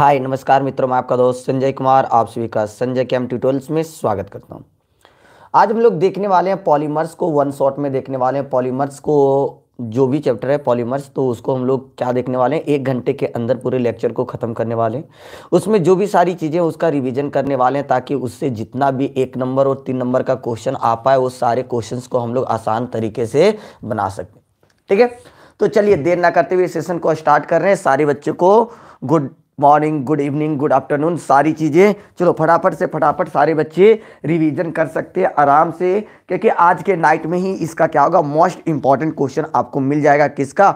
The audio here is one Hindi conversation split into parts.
हाय नमस्कार मित्रों मैं आपका दोस्त संजय कुमार आप सभी का संजय के एम ट्यूटोरियल्स में स्वागत करता हूं आज हम लोग देखने वाले हैं पॉलीमर्स को वन शॉट में देखने वाले हैं पॉलीमर्स को जो भी चैप्टर है पॉलीमर्स तो उसको हम लोग क्या देखने वाले हैं एक घंटे के अंदर पूरे लेक्चर को ख़त्म करने वाले हैं उसमें जो भी सारी चीज़ें उसका रिवीजन करने वाले हैं ताकि उससे जितना भी एक नंबर और तीन नंबर का क्वेश्चन आ पाए वो सारे क्वेश्चन को हम लोग आसान तरीके से बना सकें ठीक है तो चलिए देर ना करते हुए सेशन को स्टार्ट कर रहे हैं सारे बच्चों को good morning good evening good afternoon सारी चीज़ें चलो फटाफट से फटाफट सारे बच्चे रिवीजन कर सकते हैं आराम से क्योंकि आज के नाइट में ही इसका क्या होगा मोस्ट इंपॉर्टेंट क्वेश्चन आपको मिल जाएगा किसका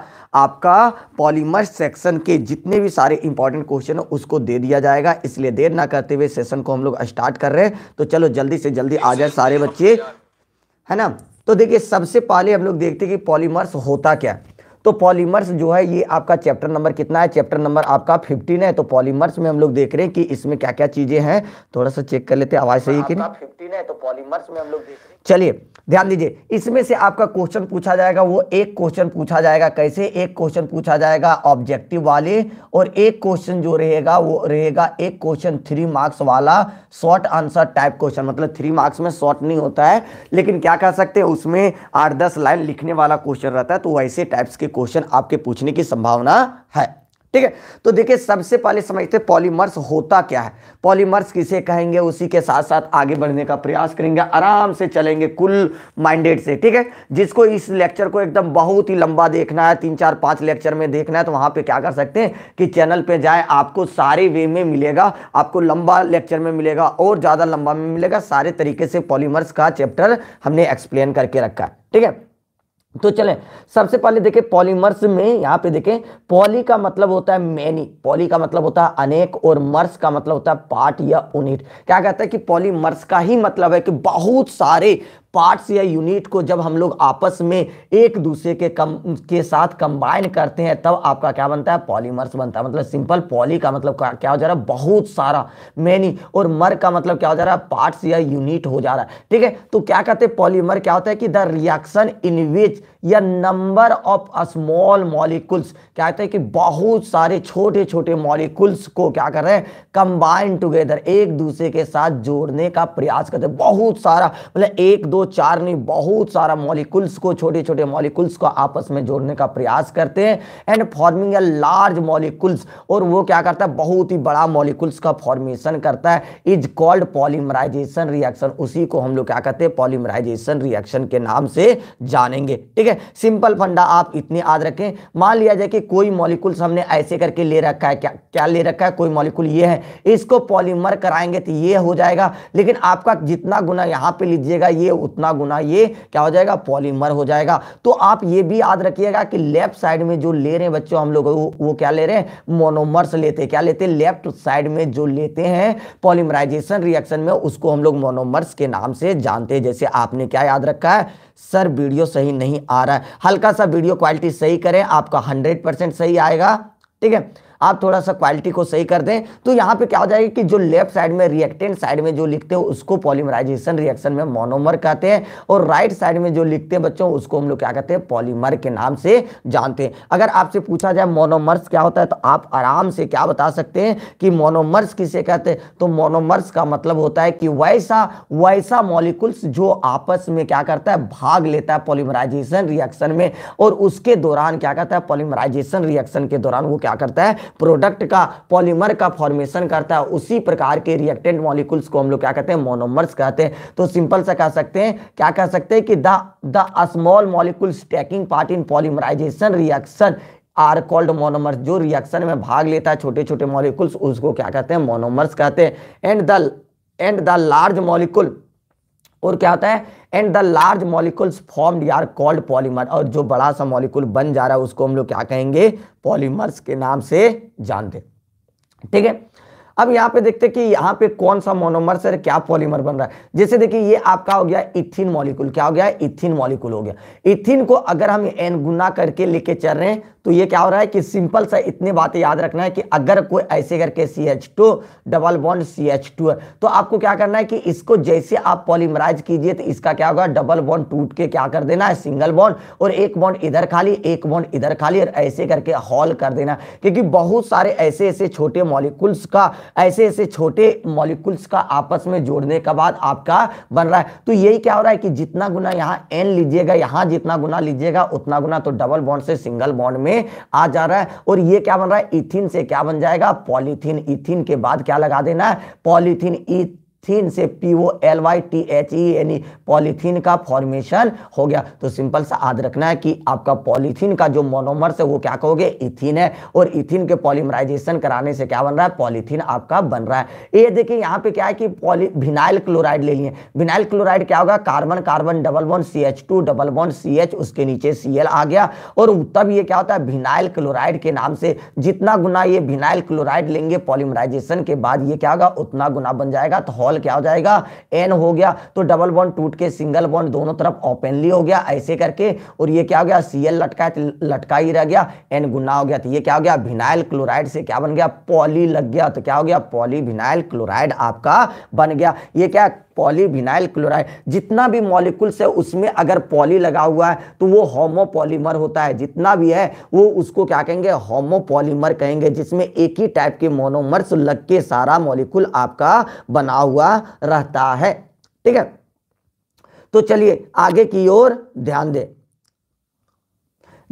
आपका पॉलीमर सेक्शन के जितने भी सारे इंपॉर्टेंट क्वेश्चन है उसको दे दिया जाएगा इसलिए देर ना करते हुए सेशन को हम लोग स्टार्ट कर रहे हैं तो चलो जल्दी से जल्दी आ जाए सारे बच्चे है ना तो देखिए सबसे पहले हम लोग देखते हैं कि पॉलीमर्स होता क्या है तो पॉलीमर्स जो है ये आपका चैप्टर नंबर कितना है चैप्टर नंबर आपका फिफ्टीन है तो पॉलीमर्स में हम लोग देख रहे हैं कि इसमें क्या क्या चीजें हैं थोड़ा सा चेक कर लेते हैं आवाज सही कि नहीं फिफ्टीन है तो पॉलीमर्स में हम लोग चलिए ध्यान दीजिए इसमें से आपका क्वेश्चन पूछा जाएगा वो एक क्वेश्चन पूछा जाएगा कैसे एक क्वेश्चन पूछा जाएगा ऑब्जेक्टिव वाले और एक क्वेश्चन जो रहेगा वो रहेगा एक क्वेश्चन थ्री मार्क्स वाला शॉर्ट आंसर टाइप क्वेश्चन मतलब थ्री मार्क्स में शॉर्ट नहीं होता है लेकिन क्या कह सकते हैं उसमें आठ दस लाइन लिखने वाला क्वेश्चन रहता है तो वैसे टाइप्स के क्वेश्चन आपके पूछने की संभावना है ठीक है तो देखिए सबसे पहले समझते पॉलीमर्स होता क्या है पॉलीमर्स किसे कहेंगे उसी के साथ साथ आगे बढ़ने का प्रयास करेंगे आराम से चलेंगे कुल माइंडेड से ठीक है जिसको इस लेक्चर को एकदम बहुत ही लंबा देखना है तीन चार पांच लेक्चर में देखना है तो वहां पे क्या कर सकते हैं कि चैनल पे जाए आपको सारे वे में मिलेगा आपको लंबा लेक्चर में मिलेगा और ज़्यादा लंबा में मिलेगा सारे तरीके से पॉलीमर्स का चैप्टर हमने एक्सप्लेन करके रखा है ठीक है तो चलें सबसे पहले देखें पॉलीमर्स में यहां पे देखें पॉली का मतलब होता है मैनी पॉली का मतलब होता है अनेक और मर्स का मतलब होता है पार्ट या यूनिट क्या कहता है कि पॉलीमर्स का ही मतलब है कि बहुत सारे पार्ट्स या यूनिट को जब हम लोग आपस में एक दूसरे के कम के साथ कंबाइन करते हैं तब आपका क्या बनता है पॉलीमर्स बनता है मतलब, मतलब सिंपल पॉली का मतलब क्या हो जा रहा है बहुत सारा मैनी और मर का मतलब क्या हो जा रहा है पार्ट्स या यूनिट हो जा रहा है ठीक है तो क्या कहते हैं पॉलीमर क्या होता है कि द रिएक्शन इन विच या नंबर ऑफ स्मॉल मॉलिकुल्स क्या कहते हैं कि बहुत सारे छोटे छोटे मॉलिकुल्स को क्या कर रहे हैं कंबाइन टुगेदर एक दूसरे के साथ जोड़ने का प्रयास करते हैं बहुत सारा मतलब एक दो चार नहीं बहुत सारा मॉलिकुल्स को छोटे छोटे मॉलिकुल्स को आपस में जोड़ने का प्रयास करते हैं and forming a large molecules और वो क्या करता है बहुत ही बड़ा मॉलिकुल्स का फॉर्मेशन करता है इज कॉल्ड पॉलीमराइजेशन रिएक्शन उसी को हम लोग क्या कहते हैं पॉलीमराइजेशन रिएक्शन के नाम से जानेंगे ठीक है सिंपल फंडा आप इतने याद रखें मान लिया जाए कि कोई मॉलिकुल्स हमने ऐसे करके ले रखा है क्या क्या ले रखा है कोई मॉलिकुल ये है इसको पॉलीमर कराएंगे तो ये हो जाएगा लेकिन आपका जितना गुना यहाँ पे लीजिएगा ये उतना उतना गुना ये क्या हो जाएगा पॉलीमर हो जाएगा तो आप ये भी याद रखिएगा कि लेफ्ट साइड में जो ले रहे हैं बच्चों हम लोग वो, क्या ले रहे हैं मोनोमर्स लेते हैं क्या लेते हैं लेफ्ट साइड में जो लेते हैं पॉलीमराइजेशन रिएक्शन में उसको हम लोग मोनोमर्स के नाम से जानते हैं जैसे आपने क्या याद रखा है सर वीडियो सही नहीं आ रहा है हल्का सा वीडियो क्वालिटी सही करें आपका हंड्रेड परसेंट सही आएगा ठीक है आप थोड़ा सा क्वालिटी को सही कर दें तो यहाँ पे क्या हो जाएगा कि जो लेफ्ट साइड में रिएक्टेंट साइड में जो लिखते हैं उसको पॉलीमराइजेशन रिएक्शन में मोनोमर कहते हैं और राइट साइड में जो लिखते हैं बच्चों उसको हम लोग क्या कहते हैं पॉलीमर के नाम से जानते हैं अगर आपसे पूछा जाए मोनोमर्स क्या होता है तो आप आराम से क्या बता सकते हैं कि मोनोमर्स किसे कहते हैं तो मोनोमर्स का मतलब होता है कि वैसा वैसा मॉलिकुल्स जो आपस में क्या करता है भाग लेता है पॉलीमराइजेशन रिएक्शन में और उसके दौरान क्या करता है पॉलीमराइजेशन रिएक्शन के दौरान वो क्या करता है प्रोडक्ट का पॉलीमर का फॉर्मेशन करता है उसी प्रकार के रिएक्टेंट मॉलिकुल्स को हम लोग क्या कहते हैं मोनोमर्स कहते हैं तो सिंपल सा कह सकते हैं क्या कह सकते हैं कि the the small molecules taking part in polymerization reaction are called monomers जो रिएक्शन में भाग लेता है छोटे छोटे मॉलिकुल्स उसको क्या कहते हैं मोनोमर्स कहते हैं and the and the large molecule और क्या होता है and the large molecules formed are called polymer और जो बड़ा सा मॉलिकुल बन जा रहा है उसको हम लोग क्या कहेंगे पॉलीमर्स के नाम से जानते ठीक है अब यहाँ पे देखते हैं कि यहाँ पे कौन सा मोनोमर से क्या पॉलीमर बन रहा है जैसे देखिए ये आपका हो गया इथिन मॉलिक्यूल क्या हो गया इथिन मॉलिक्यूल हो गया इथिन को अगर हम एन गुना करके लेके चल रहे हैं तो ये क्या हो रहा है कि सिंपल सा इतने बातें याद रखना है कि अगर कोई ऐसे करके C H two double bond C H two है तो आपको क्या करना है कि इसको जैसे आप पॉलीमराइज कीजिए तो इसका क्या होगा डबल बॉन्ड टूट के क्या कर देना है सिंगल बॉन्ड और एक बॉन्ड इधर खाली एक बॉन्ड इधर खाली और ऐसे करके हॉल कर देना क्योंकि बहुत सारे ऐसे ऐसे छोटे मॉलिकुल्स का ऐसे ऐसे छोटे मॉलिकुल्स का आपस में जोड़ने के बाद आपका बन रहा है तो यही क्या हो रहा है कि जितना गुना यहाँ एन लीजिएगा यहाँ जितना गुना लीजिएगा उतना गुना तो डबल बॉन्ड से सिंगल बॉन्ड में में आ जा रहा है और ये क्या बन रहा है इथिन से क्या बन जाएगा पॉलीथिन इथिन के बाद क्या लगा देना है पॉलीथीन थीन से P O L Y T H E यानी पॉलीथीन का फॉर्मेशन हो गया तो सिंपल सा याद रखना है कि आपका पॉलीथीन का जो मोनोमर से वो क्या कहोगे इथिन है और इथिन के पॉलीमराइजेशन कराने से क्या बन रहा है पॉलीथीन आपका बन रहा है ये देखिए यहाँ पे क्या है कि पॉली विनाइल क्लोराइड ले लिए विनाइल क्लोराइड क्या होगा carbon carbon double bond C H two double bond C H उसके नीचे सी एल आ गया और तब ये क्या होता है भिनाइल क्लोराइड के नाम से जितना गुना ये भिनाइल क्लोराइड लेंगे पॉलीमराइजेशन के बाद ये क्या होगा उतना गुना बन जाएगा तो डबल क्या हो जाएगा एन हो गया तो डबल बॉन्ड टूट के सिंगल बॉन्ड दोनों तरफ ओपनली हो गया ऐसे करके और ये क्या हो गया सी एल लटका लटका ही रह गया एन गुना हो गया तो ये क्या हो गया भिनाइल क्लोराइड से क्या बन गया पॉली लग गया तो क्या हो गया पॉली भिनाइल क्लोराइड आपका बन गया ये क्या पॉलीविनाइल क्लोराइड जितना भी मॉलिक्यूल्स है उसमें अगर पॉली लगा हुआ है तो वो होमोपॉलीमर होता है जितना भी है वो उसको क्या कहेंगे होमोपॉलीमर कहेंगे जिसमें एक ही टाइप के मोनोमर्स लग के सारा मॉलिक्यूल आपका बना हुआ रहता है ठीक है तो चलिए आगे की ओर ध्यान दें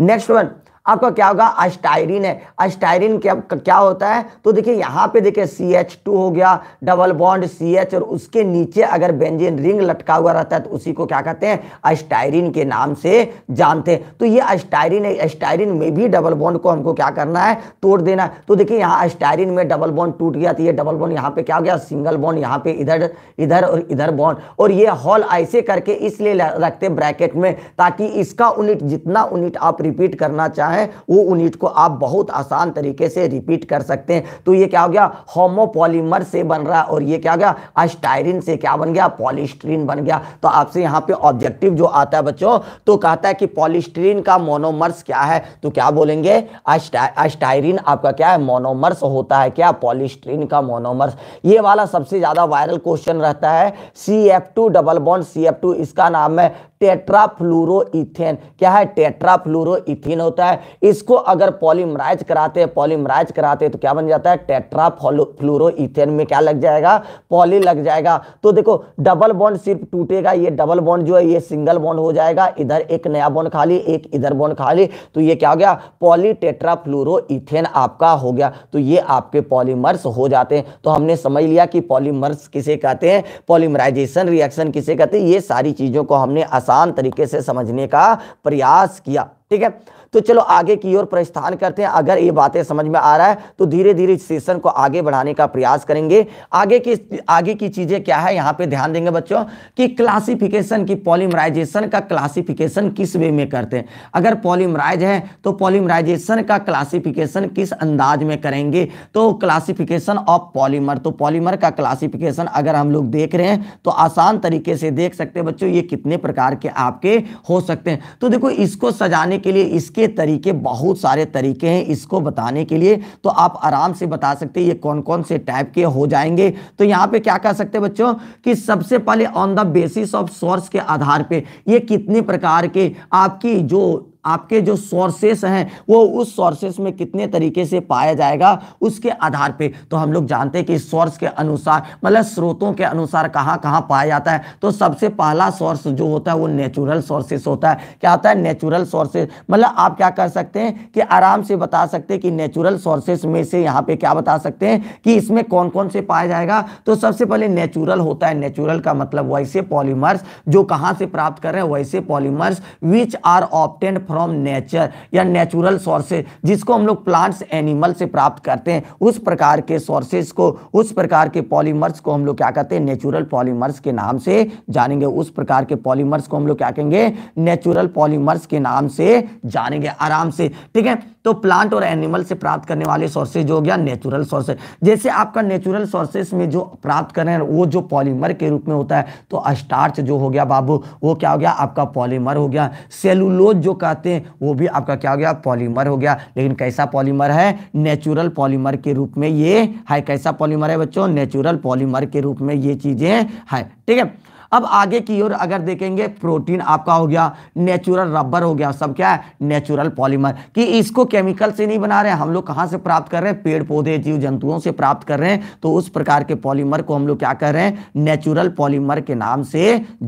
नेक्स्ट वन आपका क्या होगा अस्टायरिन है अस्टायरिन क्या क्या होता है तो देखिए यहाँ पे देखिए सी एच टू हो गया डबल बॉन्ड सी एच और उसके नीचे अगर बेंजिन रिंग लटका हुआ रहता है तो उसी को क्या कहते हैं अस्टायरिन के नाम से जानते हैं तो ये अस्टायरिन है अस्टायरिन में भी डबल बॉन्ड को हमको क्या करना है तोड़ देना तो देखिए यहाँ अस्टायरिन में डबल बॉन्ड टूट गया तो ये डबल बॉन्ड यहाँ पे क्या हो गया सिंगल बॉन्ड यहाँ पे इधर इधर और इधर बॉन्ड और ये हॉल ऐसे करके इसलिए रखते ब्रैकेट में ताकि इसका यूनिट जितना यूनिट आप रिपीट करना चाहें है वो यूनिट को आप बहुत आसान तरीके से रिपीट कर सकते हैं तो ये क्या हो गया होमोपोलीमर से बन रहा है और ये क्या हो गया अस्टायरिन से क्या बन गया पॉलिस्ट्रीन बन गया तो आपसे यहाँ पे ऑब्जेक्टिव जो आता है बच्चों तो कहता है कि पॉलिस्ट्रीन का मोनोमर्स क्या है तो क्या बोलेंगे अस्टायरिन आपका क्या है मोनोमर्स होता है क्या पॉलिस्ट्रीन का मोनोमर्स ये वाला सबसे ज़्यादा वायरल क्वेश्चन रहता है C F two double bond C F two इसका नाम है टेट्राफ्लोरोन क्या है टेट्राफ्लोरोन होता है इसको अगर पॉलीमराइज कराते हैं पॉलीमराइज कराते हैं तो क्या बन जाता है टेट्राफ्लोरोन में क्या लग जाएगा पॉली लग जाएगा तो देखो डबल बॉन्ड सिर्फ टूटेगा ये डबल बॉन्ड जो है ये सिंगल बॉन्ड हो जाएगा इधर एक नया बॉन्ड खाली एक इधर बॉन्ड खाली तो ये क्या हो गया पॉली टेट्राफ्लोरोन आपका हो गया तो ये आपके पॉलीमर्स हो जाते हैं तो हमने समझ लिया कि पॉलीमर्स किसे कहते हैं पॉलीमराइजेशन रिएक्शन किसे कहते हैं ये सारी चीज़ों को हमने आसान आसान तरीके से समझने का प्रयास किया ठीक है तो चलो आगे की ओर प्रस्थान करते हैं अगर ये बातें समझ में आ रहा है तो धीरे धीरे सेशन को आगे बढ़ाने का प्रयास करेंगे आगे की आगे की चीजें क्या है यहाँ पे ध्यान देंगे बच्चों कि क्लासिफिकेशन की पॉलीमराइजेशन का क्लासिफिकेशन किस वे में करते हैं अगर पॉलीमराइज है तो पॉलीमराइजेशन का क्लासिफिकेशन किस अंदाज में करेंगे तो क्लासिफिकेशन ऑफ पॉलीमर तो पॉलीमर का क्लासिफिकेशन अगर हम लोग देख रहे हैं तो आसान तरीके से देख सकते हैं बच्चों ये कितने प्रकार के आपके हो सकते हैं तो देखो इसको सजाने के लिए इसके तरीके बहुत सारे तरीके हैं इसको बताने के लिए तो आप आराम से बता सकते हैं ये कौन कौन से टाइप के हो जाएंगे तो यहाँ पे क्या कह सकते हैं बच्चों कि सबसे पहले on the basis of source के आधार पे ये कितने प्रकार के आपकी जो आपके जो सोर्सेस हैं वो उस सोर्सेस में कितने तरीके से पाया जाएगा उसके आधार पे तो हम लोग जानते हैं कि सोर्स के अनुसार मतलब स्रोतों के अनुसार कहाँ कहाँ पाया जाता है तो सबसे पहला सोर्स जो होता है वो नेचुरल सोर्सेस होता है क्या होता है नेचुरल सोर्सेस मतलब आप क्या कर सकते हैं कि आराम से बता सकते हैं कि नेचुरल सोर्सेस में से यहाँ पे क्या बता सकते हैं कि इसमें कौन कौन से पाया जाएगा तो सबसे पहले नेचुरल होता है नेचुरल का मतलब वैसे पॉलीमर्स जो कहाँ से प्राप्त कर रहे हैं वैसे polymers which are obtained from nature या नेचुरल सोर्सेज जिसको हम लोग प्लांट्स एनिमल से प्राप्त करते हैं उस प्रकार के सोर्सेज को उस प्रकार के पॉलीमर्स को हम लोग क्या कहते हैं नेचुरल पॉलीमर्स के नाम से जानेंगे उस प्रकार के पॉलीमर्स को हम लोग क्या कहेंगे नेचुरल पॉलीमर्स के नाम से जानेंगे आराम से ठीक है तो प्लांट और एनिमल से प्राप्त करने वाले सोर्सेज हो गया नेचुरल सोर्सेज जैसे आपका नेचुरल सोर्सेज में जो प्राप्त कर रहे हैं वो जो पॉलीमर के रूप में होता है तो अस्टार्च जो हो गया बाबू वो क्या हो गया आपका पॉलीमर हो गया सेलुलोज जो कहते जाते हैं वो भी आपका क्या हो गया पॉलीमर हो गया लेकिन कैसा पॉलीमर है नेचुरल पॉलीमर के रूप में ये है कैसा पॉलीमर है बच्चों नेचुरल पॉलीमर के रूप में ये चीज़ें हैं ठीक है अब आगे की ओर अगर देखेंगे प्रोटीन आपका हो गया नेचुरल रबर हो गया सब क्या है नेचुरल पॉलीमर कि इसको केमिकल से नहीं बना रहे हम लोग कहाँ से प्राप्त कर रहे हैं पेड़ पौधे जीव जंतुओं से प्राप्त कर रहे हैं तो उस प्रकार के पॉलीमर को हम लोग क्या कर रहे हैं नेचुरल पॉलीमर के नाम से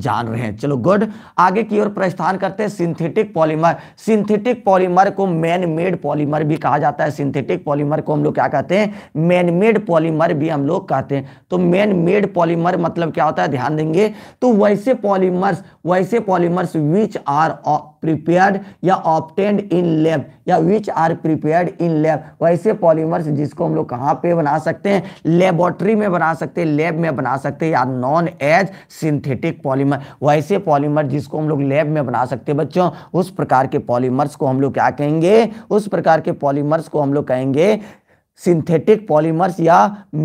जान रहे हैं चलो गुड आगे की ओर प्रस्थान करते हैं सिंथेटिक पॉलीमर सिंथेटिक पॉलीमर को मैन मेड पॉलीमर भी कहा जाता है सिंथेटिक पॉलीमर को हम लोग क्या कहते हैं मैन मेड पॉलीमर भी हम लोग कहते हैं तो मैन मेड पॉलीमर मतलब क्या होता है ध्यान देंगे तो वैसे पॉलीमर्स वैसे पॉलीमर्स विच आर प्रिपेयर्ड या ऑप्टेंड इन लैब या which are prepared in lab वैसे पॉलीमर्स जिसको हम लोग कहाँ पे बना सकते हैं लेबोरेटरी में बना सकते हैं लैब में बना सकते हैं या नॉन एज सिंथेटिक पॉलीमर वैसे पॉलीमर जिसको हम लोग लैब में बना सकते हैं बच्चों उस प्रकार के पॉलीमर्स को हम लोग क्या कहेंगे उस प्रकार के पॉलीमर्स को हम लोग कहेंगे सिंथेटिक पॉलीमर्स या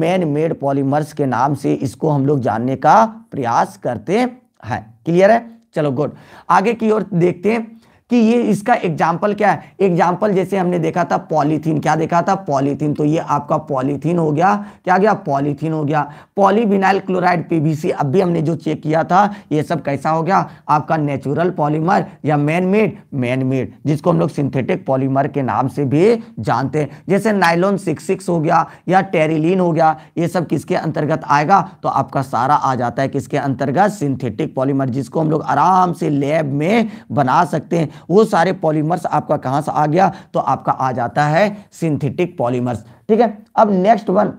मैन मेड पॉलीमर्स के नाम से इसको हम लोग जानने का प्रयास करते हैं क्लियर है चलो गुड आगे की ओर देखते हैं कि ये इसका एग्जाम्पल क्या है एग्जाम्पल जैसे हमने देखा था पॉलीथीन क्या देखा था पॉलीथीन तो ये आपका पॉलीथीन हो गया क्या गया पॉलीथीन हो गया पॉलीविनाइल क्लोराइड पीवीसी अब भी हमने जो चेक किया था ये सब कैसा हो गया आपका नेचुरल पॉलीमर या मैन मेड मैन मेड जिसको हम लोग सिंथेटिक पॉलीमर के नाम से भी जानते हैं जैसे नाइलोन सिक्स सिक्स हो गया या टेरिलीन हो गया ये सब किसके अंतर्गत आएगा तो आपका सारा आ जाता है किसके अंतर्गत सिंथेटिक पॉलीमर जिसको हम लोग आराम से लैब में बना सकते हैं वो सारे पॉलीमर्स आपका कहां से आ गया तो आपका आ जाता है सिंथेटिक पॉलीमर्स ठीक है अब next one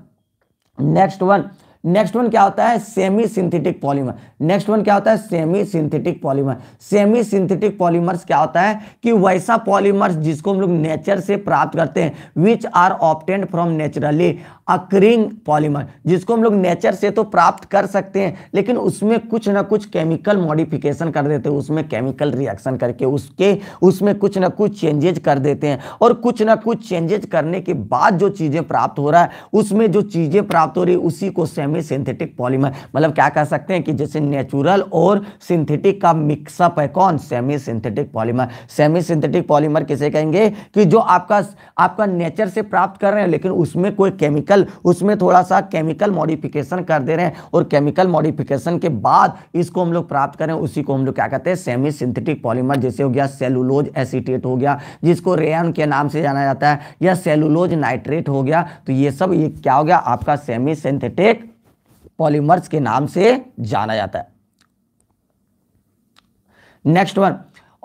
next one next one क्या होता है semi synthetic polymer next one क्या होता है semi synthetic polymer semi synthetic polymers क्या होता है कि वैसा पॉलीमर्स जिसको हम लोग नेचर से प्राप्त करते हैं which are obtained from naturally occurring polymer जिसको हम लोग नेचर से तो प्राप्त कर सकते हैं लेकिन उसमें कुछ ना कुछ केमिकल मॉडिफिकेशन कर देते हैं उसमें केमिकल रिएक्शन करके उसके उसमें कुछ ना कुछ चेंजेज कर देते हैं और कुछ ना कुछ चेंजेज करने के बाद जो चीज़ें प्राप्त हो रहा है उसमें जो चीज़ें प्राप्त हो रही उसी को सेमी सेमी सिंथेटिक पॉलीमर मतलब क्या कह सकते हैं कि जैसे नेचुरल और सिंथेटिक का मिक्सअप है कौन semi synthetic polymer semi synthetic polymer किसे कहेंगे कि जो आपका आपका नेचर से प्राप्त कर रहे हैं लेकिन उसमें कोई केमिकल उसमें थोड़ा सा केमिकल मॉडिफिकेशन कर दे रहे हैं और केमिकल मॉडिफिकेशन के बाद इसको हम लोग प्राप्त करें उसी को हम लोग क्या कहते हैं सेमी सिंथेटिक पॉलीमर जैसे हो गया सेलुलोज एसिटेट हो गया जिसको रेयन के नाम से जाना जाता है या सेलुलोज नाइट्रेट हो गया तो ये सब ये क्या हो गया आपका सेमी सिंथेटिक पॉलीमर्स के नाम से जाना जाता है next one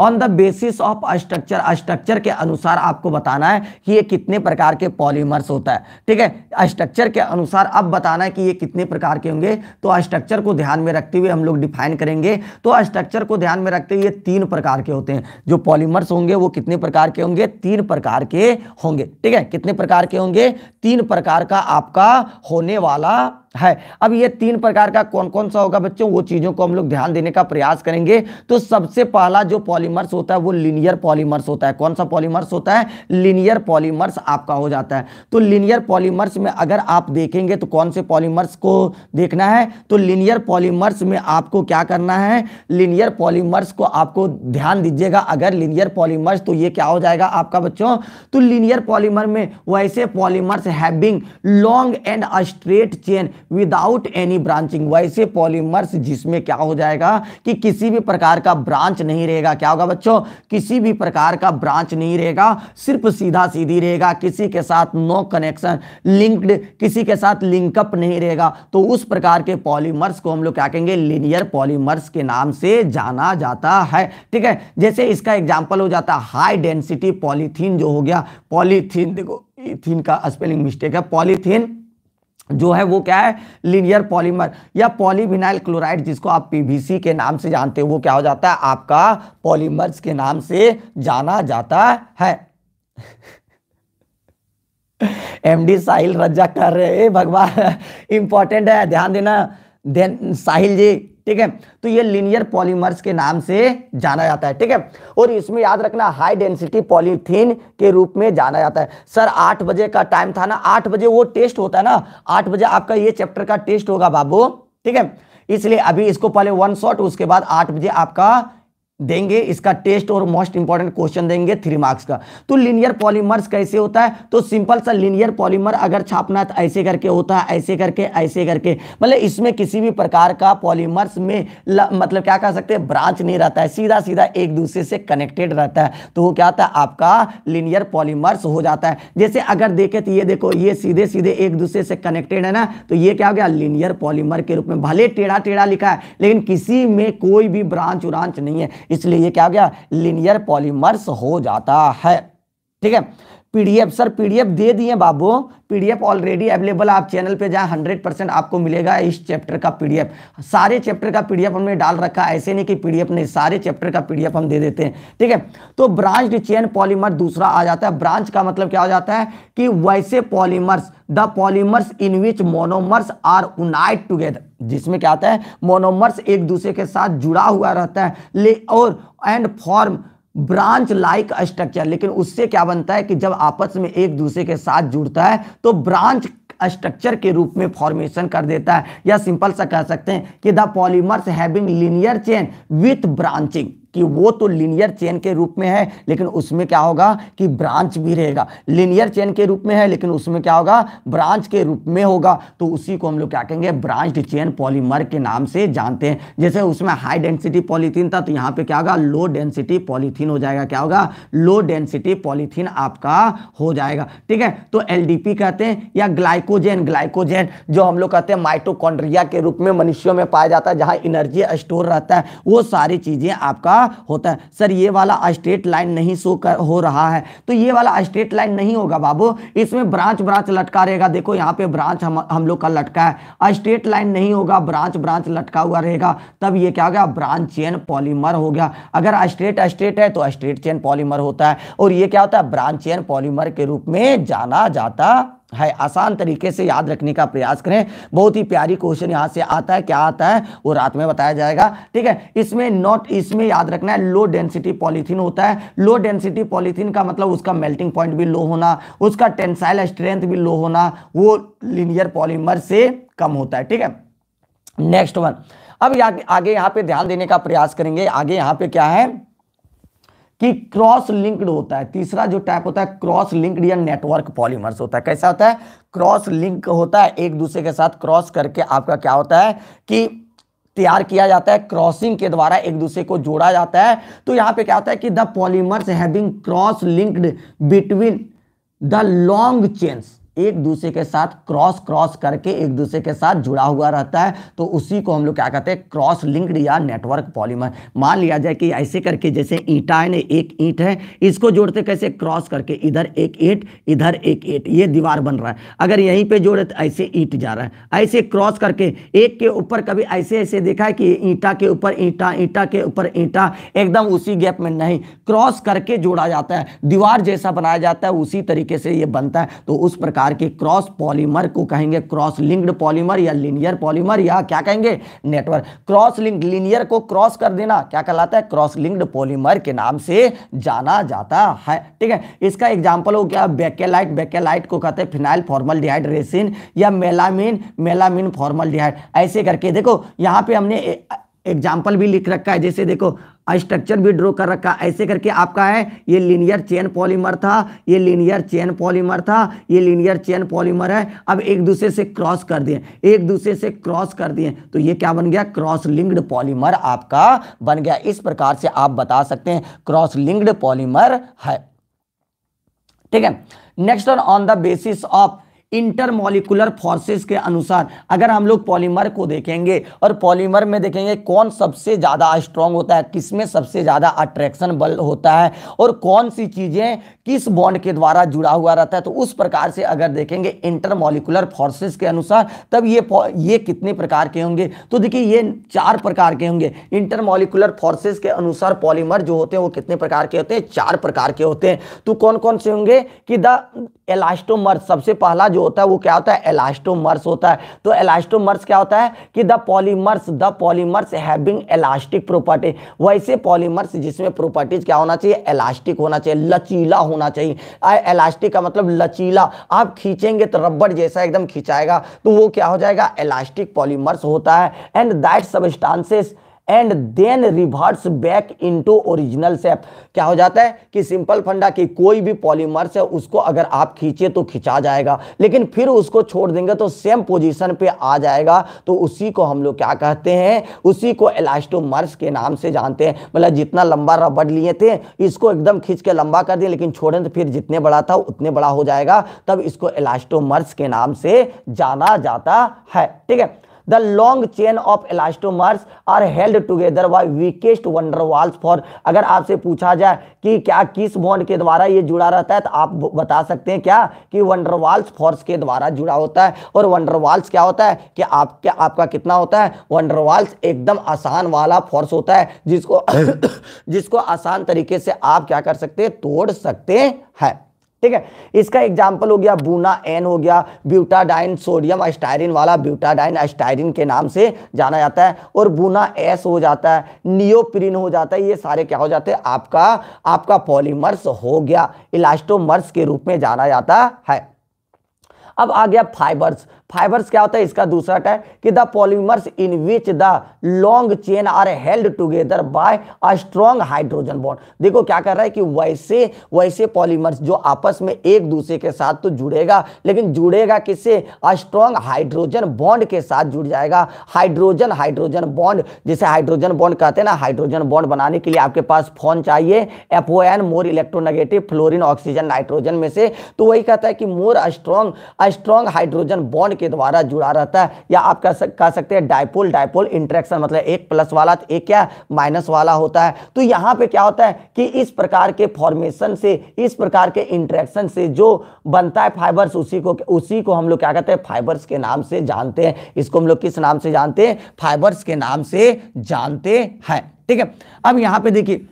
on the basis of structure structure के अनुसार आपको बताना है कि ये कितने प्रकार के पॉलीमर्स होता है ठीक है स्ट्रक्चर के अनुसार अब बताना है कि ये कितने प्रकार के होंगे तो स्ट्रक्चर को ध्यान में रखते हुए हम लोग डिफाइन करेंगे तो स्ट्रक्चर को ध्यान में रखते हुए ये तीन प्रकार के होते हैं जो पॉलीमर्स होंगे वो कितने प्रकार के होंगे तीन प्रकार के होंगे ठीक है कितने प्रकार के होंगे तीन प्रकार का आपका होने वाला है अब ये तीन प्रकार का कौन कौन सा होगा बच्चों वो चीजों को हम लोग ध्यान देने का प्रयास करेंगे तो सबसे पहला जो पॉलीमर्स होता है वो लिनियर पॉलीमर्स होता है कौन सा पॉलीमर्स होता है लिनियर पॉलीमर्स आपका हो जाता है तो लिनियर पॉलीमर्स में अगर आप देखेंगे तो कौन से पॉलीमर्स को देखना है तो लिनियर पॉलीमर्स में आपको क्या करना है लिनियर पॉलीमर्स को आपको ध्यान दीजिएगा अगर लिनियर पॉलीमर्स तो ये क्या हो जाएगा आपका बच्चों तो लिनियर पॉलीमर में वैसे polymers having long and straight chain without any branching वैसे पॉलीमर्स जिसमें क्या हो जाएगा कि किसी भी प्रकार का ब्रांच नहीं रहेगा क्या होगा बच्चों किसी भी प्रकार का ब्रांच नहीं रहेगा सिर्फ सीधा सीधी रहेगा किसी के साथ नो कनेक्शन लिंक्ड किसी के साथ लिंकअप नहीं रहेगा तो उस प्रकार के पॉलीमर्स को हम लोग क्या कहेंगे लिनियर पॉलीमर्स के नाम से जाना जाता है ठीक है जैसे इसका एग्जाम्पल हो जाता है हाई डेंसिटी पॉलीथीन जो हो गया पॉलीथीन देखो इथिन का स्पेलिंग मिस्टेक है पॉलीथीन जो है वो क्या है लिनियर पॉलीमर या पॉलीविनाइल क्लोराइड जिसको आप पीवीसी के नाम से जानते हो वो क्या हो जाता है आपका पॉलीमर्स के नाम से जाना जाता है एमडी साहिल रज्जा कर रहे हैं भगवान इंपॉर्टेंट है ध्यान देना देन साहिल जी ठीक है तो ये लिनियर पॉलीमर्स के नाम से जाना जाता है ठीक है और इसमें याद रखना हाई डेंसिटी पॉलीथीन के रूप में जाना जाता है सर आठ बजे का टाइम था ना आठ बजे वो टेस्ट होता है ना आठ बजे आपका ये चैप्टर का टेस्ट होगा बाबू ठीक है इसलिए अभी इसको पहले वन शॉट उसके बाद आठ बजे आपका देंगे इसका टेस्ट और मोस्ट इंपॉर्टेंट क्वेश्चन देंगे थ्री मार्क्स का तो लिनियर पॉलीमर्स कैसे होता है तो सिंपल सा लिनियर पॉलीमर अगर छापना है तो ऐसे करके होता है ऐसे करके ऐसे करके मतलब इसमें किसी भी प्रकार का पॉलीमर्स में ल, मतलब क्या कह सकते हैं ब्रांच नहीं रहता है सीधा सीधा एक दूसरे से कनेक्टेड रहता है तो वो क्या होता है आपका लिनियर पॉलीमर्स हो जाता है जैसे अगर देखे तो ये देखो ये सीधे सीधे एक दूसरे से कनेक्टेड है ना तो ये क्या हो गया लिनियर पॉलीमर के रूप में भले टेढ़ा टेढ़ा लिखा है लेकिन किसी में कोई भी ब्रांच उच नहीं है इसलिए ये क्या हो गया लिनियर पॉलीमर्स हो जाता है ठीक है पीडीएफ सर पीडीएफ दे दिए बाबू पीडीएफ ऑलरेडी अवेलेबल आप चैनल पे जाए 100 परसेंट आपको मिलेगा इस चैप्टर का पीडीएफ सारे चैप्टर का पीडीएफ हमने डाल रखा ऐसे नहीं कि पीडीएफ नहीं सारे चैप्टर का पीडीएफ हम दे देते हैं ठीक है तो ब्रांच चेन पॉलीमर दूसरा आ जाता है ब्रांच का मतलब क्या हो जाता है कि वैसे polymers the polymers in which monomers are unite together जिसमें क्या आता है मोनोमर्स एक दूसरे के साथ जुड़ा हुआ रहता है ले और and form branch like structure लेकिन उससे क्या बनता है कि जब आपस में एक दूसरे के साथ जुड़ता है तो ब्रांच स्ट्रक्चर के रूप में फॉर्मेशन कर देता है या सिंपल सा कह सकते हैं कि the polymers having linear chain with branching कि वो तो लिनियर चेन के रूप में है लेकिन उसमें क्या होगा कि ब्रांच भी रहेगा लिनियर चेन के रूप में है लेकिन उसमें क्या होगा ब्रांच के रूप में होगा तो उसी को हम लोग क्या कहेंगे ब्रांच चेन पॉलीमर के नाम से जानते हैं जैसे उसमें हाई डेंसिटी पॉलीथीन था तो यहाँ पे क्या होगा लो डेंसिटी पॉलीथीन हो जाएगा क्या होगा लो डेंसिटी पॉलीथीन आपका हो जाएगा ठीक है तो एल कहते हैं या ग्लाइकोजेन ग्लाइकोजेन जो हम लोग कहते हैं माइटोकॉन्ड्रिया के रूप में मनुष्यों में पाया जाता है जहाँ एनर्जी स्टोर रहता है वो सारी चीजें आपका होता है सर ये वाला स्ट्रेट लाइन नहीं शो कर हो रहा है तो ये वाला स्ट्रेट लाइन नहीं होगा बाबू इसमें ब्रांच ब्रांच लटका रहेगा देखो यहाँ पे ब्रांच हम हम लोग का लटका है स्ट्रेट लाइन नहीं होगा ब्रांच ब्रांच लटका हुआ रहेगा तब ये क्या हो गया ब्रांच चेन पॉलीमर हो गया अगर स्ट्रेट स्ट्रेट है तो स्ट्रेट चेन पॉलीमर होता है और ये क्या होता है ब्रांच चेन पॉलीमर के रूप में जाना जाता है आसान तरीके से याद रखने का प्रयास करें बहुत ही प्यारी क्वेश्चन यहां से आता है क्या आता है वो रात में बताया जाएगा ठीक है इसमें नॉट इसमें याद रखना है लो डेंसिटी पॉलीथीन होता है लो डेंसिटी पॉलीथीन का मतलब उसका मेल्टिंग पॉइंट भी लो होना उसका टेंसाइल स्ट्रेंथ भी लो होना वो लिनियर पॉलीमर से कम होता है ठीक है नेक्स्ट वन अब आगे यहां पर ध्यान देने का प्रयास करेंगे आगे यहां पर क्या है कि क्रॉस लिंक्ड होता है तीसरा जो टाइप होता है क्रॉस लिंक्ड या नेटवर्क पॉलीमर्स होता है कैसा होता है क्रॉस लिंक होता है एक दूसरे के साथ क्रॉस करके आपका क्या होता है कि तैयार किया जाता है क्रॉसिंग के द्वारा एक दूसरे को जोड़ा जाता है तो यहां पे क्या होता है कि the polymers having cross linked between the long chains एक दूसरे के साथ क्रॉस क्रॉस करके एक दूसरे के साथ जुड़ा हुआ रहता है तो उसी को हम लोग क्या कहते हैं क्रॉस लिंक्ड या नेटवर्क पॉलीमर मान लिया जाए कि ऐसे करके जैसे ईटा है एक ईट है इसको जोड़ते कैसे क्रॉस करके इधर एक ईट इधर एक ईट ये दीवार बन रहा है अगर यहीं पे जोड़े तो ऐसे ईट जा रहा है ऐसे क्रॉस करके एक के ऊपर कभी ऐसे ऐसे देखा है कि ईटा के ऊपर ईटा ईटा के ऊपर ईटा एकदम उसी गैप में नहीं क्रॉस करके जोड़ा जाता है दीवार जैसा बनाया जाता है उसी तरीके से ये बनता है तो उस प्रकार प्रकार के क्रॉस पॉलीमर को कहेंगे क्रॉस लिंक्ड पॉलीमर या लिनियर पॉलीमर या क्या कहेंगे नेटवर्क क्रॉस लिंक लिनियर को क्रॉस कर देना क्या कहलाता है क्रॉस लिंक्ड पॉलीमर के नाम से जाना जाता है ठीक है इसका एग्जाम्पल हो क्या बेकेलाइट बेकेलाइट को कहते हैं फिनाइल फॉर्मल डिहाइड्रेसिन या मेलामिन मेलामिन फॉर्मल डिहाइड ऐसे करके देखो यहाँ पे हमने एग्जाम्पल भी लिख रखा है जैसे देखो स्ट्रक्चर भी ड्रॉ कर रखा ऐसे करके आपका है ये लीनियर चेन पॉलीमर था ये लीनियर चेन पॉलीमर था ये लीनियर चेन पॉलीमर है अब एक दूसरे से क्रॉस कर दिए एक दूसरे से क्रॉस कर दिए तो ये क्या बन गया क्रॉस लिंक्ड पॉलीमर आपका बन गया इस प्रकार से आप बता सकते हैं क्रॉस लिंक्ड पॉलीमर है ठीक है next on the basis of intermolecular forces के अनुसार अगर हम लोग पॉलीमर को देखेंगे और पॉलीमर में देखेंगे कौन सबसे ज़्यादा स्ट्रॉन्ग होता है किसमें सबसे ज़्यादा अट्रैक्शन बल होता है और कौन सी चीज़ें किस बॉन्ड के द्वारा जुड़ा हुआ रहता है तो उस प्रकार से अगर देखेंगे इंटरमोलिकुलर फोर्सेस के अनुसार तब ये ये कितने प्रकार के होंगे तो देखिए ये चार प्रकार के होंगे इंटरमोलिकुलर फोर्सेज के अनुसार पॉलीमर जो होते हैं वो कितने प्रकार के होते हैं चार प्रकार के होते हैं तो कौन कौन से होंगे कि द एलास्टोमर्स सबसे पहला जो होता है वो क्या होता है एलास्टोमर्स होता है तो एलास्टोमर्स क्या होता है कि the polymers the polymers having elastic property वैसे पॉलीमर्स जिसमें प्रॉपर्टीज क्या होना चाहिए एलास्टिक होना चाहिए लचीला होना चाहिए एलास्टिक का मतलब लचीला आप खींचेंगे तो रबड़ जैसा एकदम खिंचाएगा तो वो क्या हो जाएगा एलास्टिक पॉलीमर्स होता है and that substances and then reverse back into original shape क्या हो जाता है कि सिंपल फंडा की कोई भी पॉलीमर्स है उसको अगर आप खींचे तो खिंचा जाएगा लेकिन फिर उसको छोड़ देंगे तो सेम पोजीशन पे आ जाएगा तो उसी को हम लोग क्या कहते हैं उसी को एलास्टोमर्स के नाम से जानते हैं मतलब जितना लंबा रबड़ लिए थे इसको एकदम खींच के लंबा कर दिए लेकिन छोड़ें तो फिर जितने बड़ा था उतने बड़ा हो जाएगा तब इसको एलास्टोमर्स के नाम से जाना जाता है ठीक है the long chain of elastomers are held together by weakest wonder walls अगर आपसे पूछा जाए कि क्या किस बॉन्ड के द्वारा ये जुड़ा रहता है तो आप बता सकते हैं क्या कि वंडरवाल्स फोर्स के द्वारा जुड़ा होता है और वंडरवाल्स क्या होता है कि क्या आपका कितना होता है वंडरवाल्स एकदम आसान वाला फोर्स होता है जिसको जिसको आसान तरीके से आप क्या कर सकते हैं तोड़ सकते हैं ठीक है इसका एग्जाम्पल हो गया बूना एन हो गया ब्यूटाडाइन सोडियम अस्टायरिन वाला ब्यूटाडाइन अस्टायरिन के नाम से जाना जाता है और बूना एस हो जाता है नियोप्रिन हो जाता है ये सारे क्या हो जाते हैं आपका आपका पॉलीमर्स हो गया इलास्टोमर्स के रूप में जाना जाता है अब आ गया फाइबर्स फाइबर्स क्या होता है इसका दूसरा टाइप कि the polymers in which the long chain are held together by a strong hydrogen bond देखो क्या कर रहा है कि वैसे वैसे पॉलीमर्स जो आपस में एक दूसरे के साथ तो जुड़ेगा लेकिन जुड़ेगा किससे अ स्ट्रॉन्ग हाइड्रोजन बॉन्ड के साथ जुड़ जाएगा हाइड्रोजन हाइड्रोजन बॉन्ड जिसे हाइड्रोजन बॉन्ड कहते हैं ना हाइड्रोजन बॉन्ड बनाने के लिए आपके पास फोन चाहिए F O more electronegative fluorine oxygen nitrogen में से तो वही कहता है कि more strong strong hydrogen bond के द्वारा जुड़ा रहता है या आप कह सक, सकते हैं डायपोल डायपोल इंट्रैक्शन मतलब एक प्लस वाला तो एक क्या माइनस वाला होता है तो यहाँ पे क्या होता है कि इस प्रकार के फॉर्मेशन से इस प्रकार के इंट्रैक्शन से जो बनता है फाइबर्स उसी को उसी को हम लोग क्या कहते हैं फाइबर्स के नाम से जानते हैं इसको हम लोग किस नाम से जानते हैं फाइबर्स के नाम से जानते हैं ठीक है अब यहाँ पे देखिए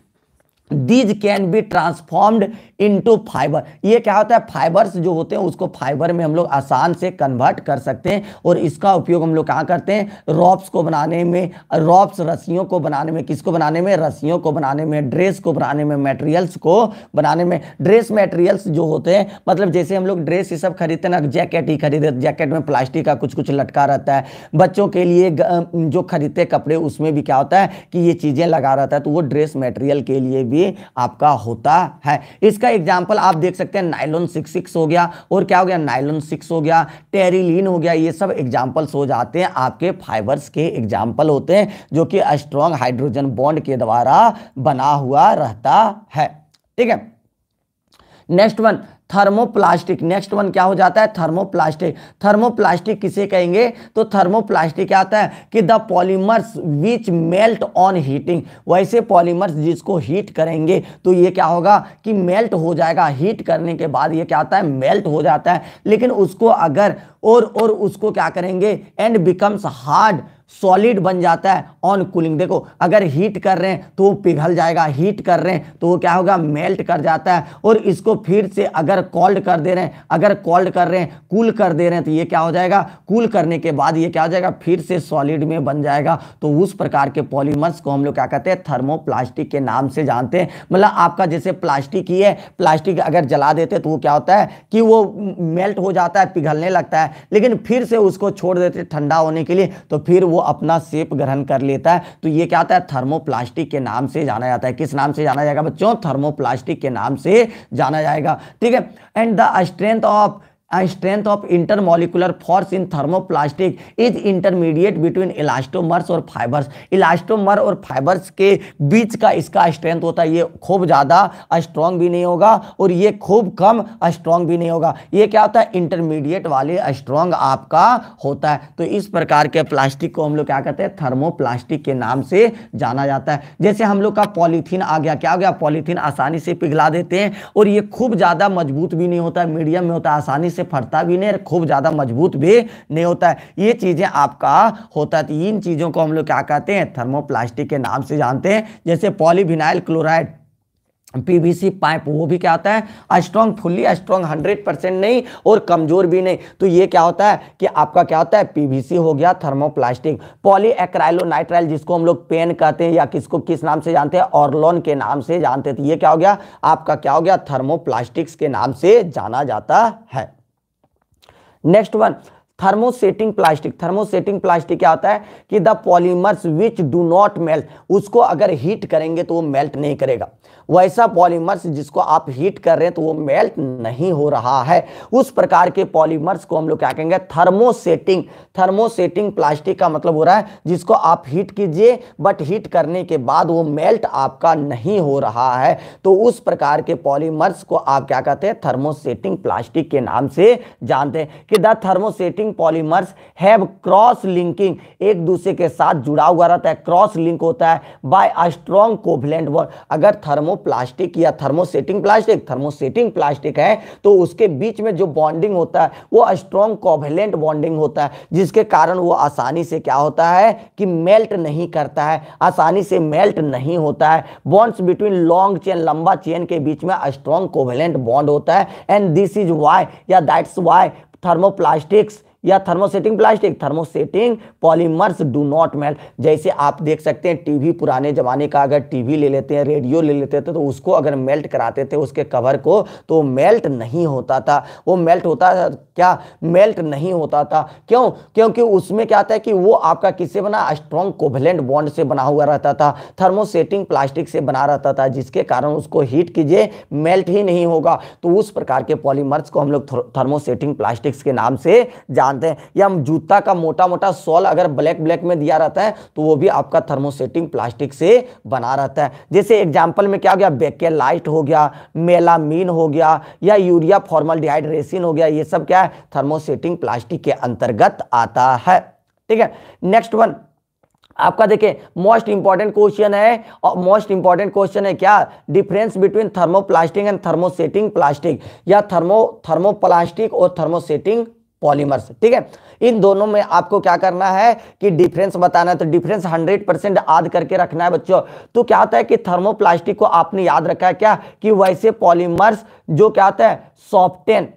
these can be transformed into fibre ये क्या होता है फाइबर्स जो होते हैं उसको फाइबर में हम लोग आसान से कन्वर्ट कर सकते हैं और इसका उपयोग हम लोग कहाँ करते हैं रॉप्स को बनाने में रॉप्स रस्सियों को बनाने में किसको बनाने में रस्सियों को बनाने में ड्रेस को बनाने में मटेरियल्स को बनाने में ड्रेस मटेरियल्स जो होते हैं मतलब जैसे हम लोग ड्रेस ये सब खरीदते ना जैकेट ही खरीदे जैकेट में प्लास्टिक का कुछ कुछ लटका रहता है बच्चों के लिए जो खरीदते कपड़े उसमें भी क्या होता है कि ये चीज़ें लगा रहता है तो वो ड्रेस मटेरियल के लिए भी ये आपका होता है इसका एग्जाम्पल आप देख सकते हैं नाइलोन सिक्स सिक्स हो गया और क्या हो गया नाइलोन सिक्स हो गया टेरिलीन हो गया ये सब एग्जाम्पल्स हो जाते हैं आपके फाइबर्स के एग्जाम्पल होते हैं जो कि स्ट्रॉन्ग हाइड्रोजन बॉन्ड के द्वारा बना हुआ रहता है ठीक है next one thermoplastic next one क्या हो जाता है थर्मोप्लास्टिक थर्मोप्लास्टिक किसे कहेंगे तो थर्मोप्लास्टिक क्या आता है कि the polymers which melt on heating वैसे पॉलीमर्स जिसको हीट करेंगे तो ये क्या होगा कि मेल्ट हो जाएगा हीट करने के बाद ये क्या आता है मेल्ट हो जाता है लेकिन उसको अगर और और उसको क्या करेंगे एंड बिकम्स हार्ड सॉलिड बन जाता है ऑन कूलिंग देखो अगर हीट कर रहे हैं तो वो पिघल जाएगा हीट कर रहे हैं तो वो क्या होगा मेल्ट कर जाता है और इसको फिर से अगर कॉल्ड कर दे रहे हैं अगर कॉल्ड कर रहे हैं कूल कर दे रहे हैं तो ये क्या हो जाएगा कूल करने के बाद ये क्या हो जाएगा फिर से सॉलिड में बन जाएगा तो उस प्रकार के पॉलीमर्स को हम लोग क्या कहते हैं थर्मोप्लास्टिक के नाम से जानते हैं मतलब आपका जैसे प्लास्टिक ही है प्लास्टिक अगर जला देते तो वो क्या होता है कि वो मेल्ट हो जाता है पिघलने लगता है लेकिन फिर से उसको छोड़ देते ठंडा होने के लिए तो फिर वो अपना सेप ग्रहण कर लेता है तो ये क्या आता है थर्मोप्लास्टिक के नाम से जाना जाता है किस नाम से जाना जाएगा बच्चों थर्मोप्लास्टिक के नाम से जाना जाएगा ठीक है and the strength of strength of force in thermoplastic is intermediate between elastomers और फाइबर्स इलास्टोमर और फाइबर्स के बीच का इसका स्ट्रेंथ होता है ये खूब ज़्यादा strong भी नहीं होगा और ये खूब कम स्ट्रॉन्ग भी नहीं होगा ये क्या होता है इंटरमीडिएट वाले स्ट्रॉन्ग आपका होता है तो इस प्रकार के प्लास्टिक को हम लोग क्या कहते हैं थर्मोप्लास्टिक के नाम से जाना जाता है जैसे हम लोग का पॉलीथीन आ गया क्या हो गया पॉलीथीन आसानी से पिघला देते हैं और ये खूब ज़्यादा मजबूत भी नहीं होता मीडियम में होता है आसानी से से फटता भी नहीं और खूब ज़्यादा मजबूत भी नहीं होता है ये चीज़ें आपका होता है तो इन चीज़ों को हम लोग क्या कहते हैं थर्मोप्लास्टिक के नाम से जानते हैं जैसे पॉलीविनाइल क्लोराइड पीवीसी पाइप वो भी क्या होता है strong fully strong hundred percent नहीं और कमजोर भी नहीं तो ये क्या होता है कि आपका क्या होता है पीवीसी हो गया थर्मोप्लास्टिक पॉलीएक्राइलोनाइट्राइल जिसको हम लोग पेन कहते हैं या किसको किस नाम से जानते हैं ऑर्लोन के नाम से जानते हैं तो ये क्या हो गया आपका क्या हो गया थर्मोप्लास्टिक्स के नाम से जाना जाता है next one thermosetting plastic thermosetting plastic क्या होता है कि the polymers which do not melt उसको अगर हीट करेंगे तो वो मेल्ट नहीं करेगा वैसा पॉलीमर्स जिसको आप हीट कर रहे हैं तो वो मेल्ट नहीं हो रहा है उस प्रकार के पॉलीमर्स को हम लोग क्या कहेंगे थर्मोसेटिंग थर्मोसेटिंग प्लास्टिक का मतलब हो रहा है जिसको आप हीट कीजिए बट हीट करने के बाद वो मेल्ट आपका नहीं हो रहा है तो उस प्रकार के पॉलीमर्स को आप क्या कहते हैं थर्मोसेटिंग प्लास्टिक के नाम से जानते हैं कि the thermosetting linking polymers have cross linking एक दूसरे के साथ जुड़ा हुआ रहता है क्रॉस लिंक होता है by a strong covalent bond अगर थर्मोप्लास्टिक या थर्मोसेटिंग प्लास्टिक थर्मोसेटिंग प्लास्टिक है तो उसके बीच में जो बॉन्डिंग होता है वो स्ट्रॉन्ग कोवलेंट बॉन्डिंग होता है जिसके कारण वो आसानी से क्या होता है कि मेल्ट नहीं करता है आसानी से मेल्ट नहीं होता है बॉन्ड्स बिटवीन लॉन्ग चेन लंबा चेन के बीच में स्ट्रॉन्ग कोवलेंट बॉन्ड होता है एंड दिस इज वाई या दैट्स वाई थर्मोप्लास्टिक्स या thermosetting plastic thermosetting polymers do not melt जैसे आप देख सकते हैं टीवी पुराने ज़माने का अगर टीवी ले लेते हैं रेडियो ले लेते थे तो उसको अगर मेल्ट कराते थे उसके कवर को तो मेल्ट नहीं होता था वो मेल्ट होता था क्या मेल्ट नहीं होता था क्यों क्योंकि उसमें क्या आता है कि वो आपका किससे बना स्ट्रॉन्ग कोवलेंट बॉन्ड से बना हुआ रहता था थर्मोसेटिंग प्लास्टिक से बना रहता था जिसके कारण उसको हीट कीजिए मेल्ट ही नहीं होगा तो उस प्रकार के पॉलीमर्स को हम लोग थर्मोसेटिंग प्लास्टिक्स के नाम से जान जानते हैं या जूता का मोटा मोटा सॉल अगर ब्लैक ब्लैक में दिया रहता है तो वो भी आपका थर्मोसेटिंग प्लास्टिक से बना रहता है जैसे एग्जाम्पल में क्या हो गया बेकेलाइट हो गया मेलामीन हो गया या यूरिया फॉर्मल रेसिन हो गया ये सब क्या है थर्मोसेटिंग प्लास्टिक के अंतर्गत आता है ठीक है नेक्स्ट वन आपका देखिए मोस्ट इंपॉर्टेंट क्वेश्चन है और मोस्ट इंपॉर्टेंट क्वेश्चन है क्या difference between thermoplastic and thermosetting plastic या थर्मो थर्मोप्लास्टिक और थर्मोसेटिंग पॉलीमर्स ठीक है इन दोनों में आपको क्या करना है कि डिफरेंस बताना है तो डिफरेंस 100 परसेंट याद करके रखना है बच्चों तो क्या होता है कि थर्मोप्लास्टिक को आपने याद रखा है क्या कि वैसे पॉलीमर्स जो क्या होता है सॉफ्टेन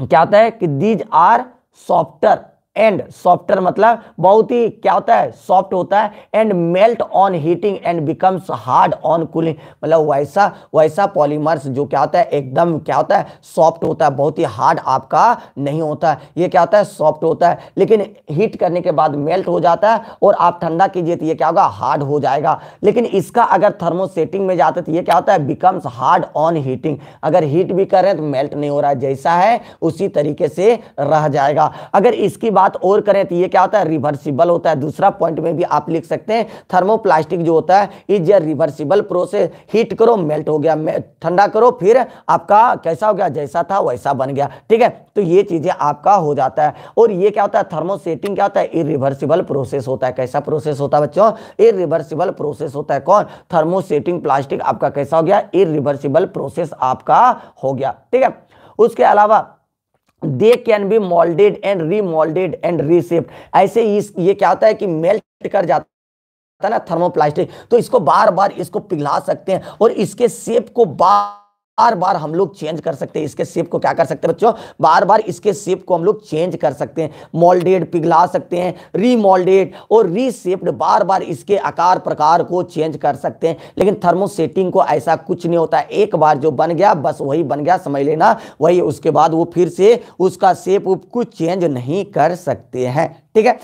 क्या होता है कि these are softer and softer मतलब बहुत ही क्या होता है सॉफ्ट होता है and melt on heating and becomes hard on cooling मतलब वैसा वैसा पॉलीमर्स जो क्या होता है एकदम क्या होता है सॉफ्ट होता है बहुत ही हार्ड आपका नहीं होता है ये क्या होता है सॉफ्ट होता है लेकिन हीट करने के बाद मेल्ट हो जाता है और आप ठंडा कीजिए तो ये क्या होगा हार्ड हो जाएगा लेकिन इसका अगर थर्मोसेटिंग में जाते तो ये क्या होता है बिकम्स हार्ड ऑन हीटिंग अगर हीट भी कर रहे हैं तो मेल्ट नहीं हो रहा है जैसा है उसी तरीके से रह जाएगा अगर इसकी बात बात और करें तो ये क्या होता है रिवर्सिबल होता है दूसरा पॉइंट में भी आप लिख सकते हैं थर्मोप्लास्टिक जो होता है is a reversible process heat करो मेल्ट हो गया ठंडा करो फिर आपका कैसा हो गया जैसा था वैसा बन गया ठीक है तो ये चीजें आपका हो जाता है और ये क्या होता है थर्मोसेटिंग क्या होता है इरिवर्सिबल प्रोसेस होता है कैसा प्रोसेस होता है बच्चों इरिवर्सिबल प्रोसेस होता है कौन थर्मोसेटिंग प्लास्टिक आपका कैसा हो गया इरिवर्सिबल प्रोसेस आपका हो गया ठीक है उसके अलावा they can be moulded and remoulded and reshaped ऐसे इस ये क्या होता है कि मेल्ट कर जाता है ना थर्मोप्लास्टिक तो इसको बार बार इसको पिघला सकते हैं और इसके सेप को बार बार बार हम लोग चेंज कर सकते हैं इसके शेप को क्या कर सकते हैं बच्चों बार बार इसके शेप को हम लोग चेंज कर सकते हैं मोल्डेड पिघला सकते हैं रीमोल्डेड और रीसेप्ड बार बार इसके आकार प्रकार को चेंज कर सकते हैं लेकिन थर्मोसेटिंग को ऐसा कुछ नहीं होता एक बार जो बन गया बस वही बन गया समझ लेना वही उसके बाद वो फिर से उसका शेप कुछ चेंज नहीं कर सकते हैं ठीक है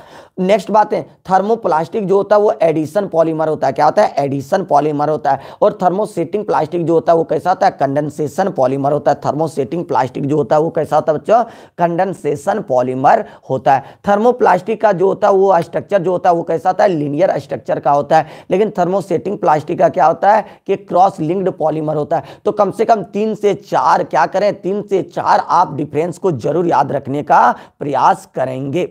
नेक्स्ट बात है थर्मोप्लास्टिक जो होता है वो एडिशन पॉलीमर होता है क्या होता है एडिशन पॉलीमर होता है और थर्मोसेटिंग प्लास्टिक जो होता है वो कैसा होता है कंडेंसेशन पॉलीमर होता है थर्मोसेटिंग प्लास्टिक जो होता है वो कैसा होता है बच्चों कंडेंसेशन पॉलीमर होता है थर्मोप्लास्टिक का जो होता है वो स्ट्रक्चर जो होता है वो कैसा होता है लीनियर स्ट्रक्चर का होता है लेकिन थर्मोसेटिंग प्लास्टिक का क्या होता है कि क्रॉस लिंक्ड पॉलीमर होता है तो कम से कम तीन से चार क्या करें तीन से चार आप डिफरेंस को जरूर याद रखने का प्रयास करेंगे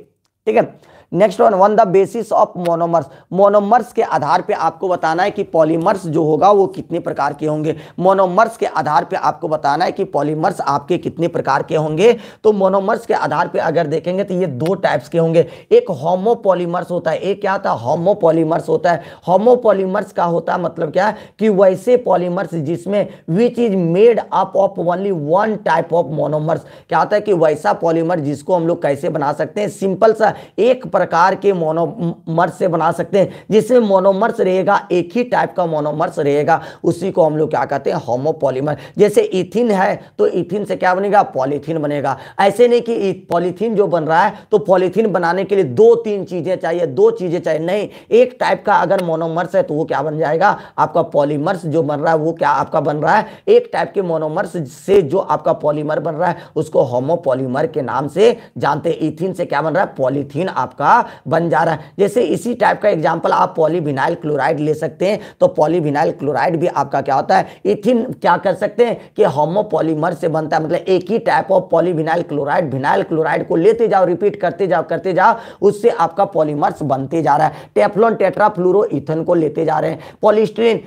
ठीक है next one one the basis of monomers monomers के आधार पे आपको बताना है कि पॉलीमर्स जो होगा वो कितने प्रकार के होंगे मोनोमर्स के आधार पे आपको बताना है कि पॉलीमर्स आपके कितने प्रकार के होंगे तो मोनोमर्स के आधार पे अगर देखेंगे तो ये दो टाइप्स के होंगे एक होमोपोलीमर्स होता है एक क्या होता है होमोपोलीमर्स होता है होमोपोलीमर्स का होता है मतलब क्या कि वैसे पॉलीमर्स जिसमें which is made up of only one type of monomers क्या होता है कि वैसा पॉलीमर जिसको हम लोग कैसे बना सकते हैं सिंपल सा एक प्रकार के मोनोमर्स से बना सकते हैं जिससे मोनोमर्स रहेगा एक ही टाइप का मोनोमर्स रहेगा उसी को हम लोग क्या कहते हैं होमोपोलीमर जैसे इथिन है तो इथिन से क्या बनेगा पॉलीथीन बनेगा ऐसे नहीं कि पॉलीथीन जो बन रहा है तो पॉलीथीन बनाने के लिए दो तीन चीज़ें चाहिए दो चीज़ें चाहिए नहीं एक टाइप का अगर मोनोमर्स है तो वो क्या बन जाएगा आपका पॉलीमर्स जो बन रहा है वो क्या आपका बन रहा है एक टाइप के मोनोमर्स से जो आपका पॉलीमर बन रहा है उसको होमोपोलीमर के नाम से जानते इथिन से क्या बन रहा है पॉलीथीन आपका का बन जा रहा है जैसे इसी टाइप का एग्जाम्पल आप पॉलीविनाइल क्लोराइड ले सकते हैं तो पॉलीविनाइल क्लोराइड भी आपका क्या होता है इथिन क्या कर सकते हैं कि होमोपोलीमर से बनता है मतलब एक ही type of polyvinyl chloride vinyl chloride को लेते जाओ रिपीट करते जाओ करते जाओ उससे आपका पॉलीमर्स बनते जा रहा है टेट्रा फ्लूरो इथन को लेते जा रहे हैं पॉलिस्ट्रीन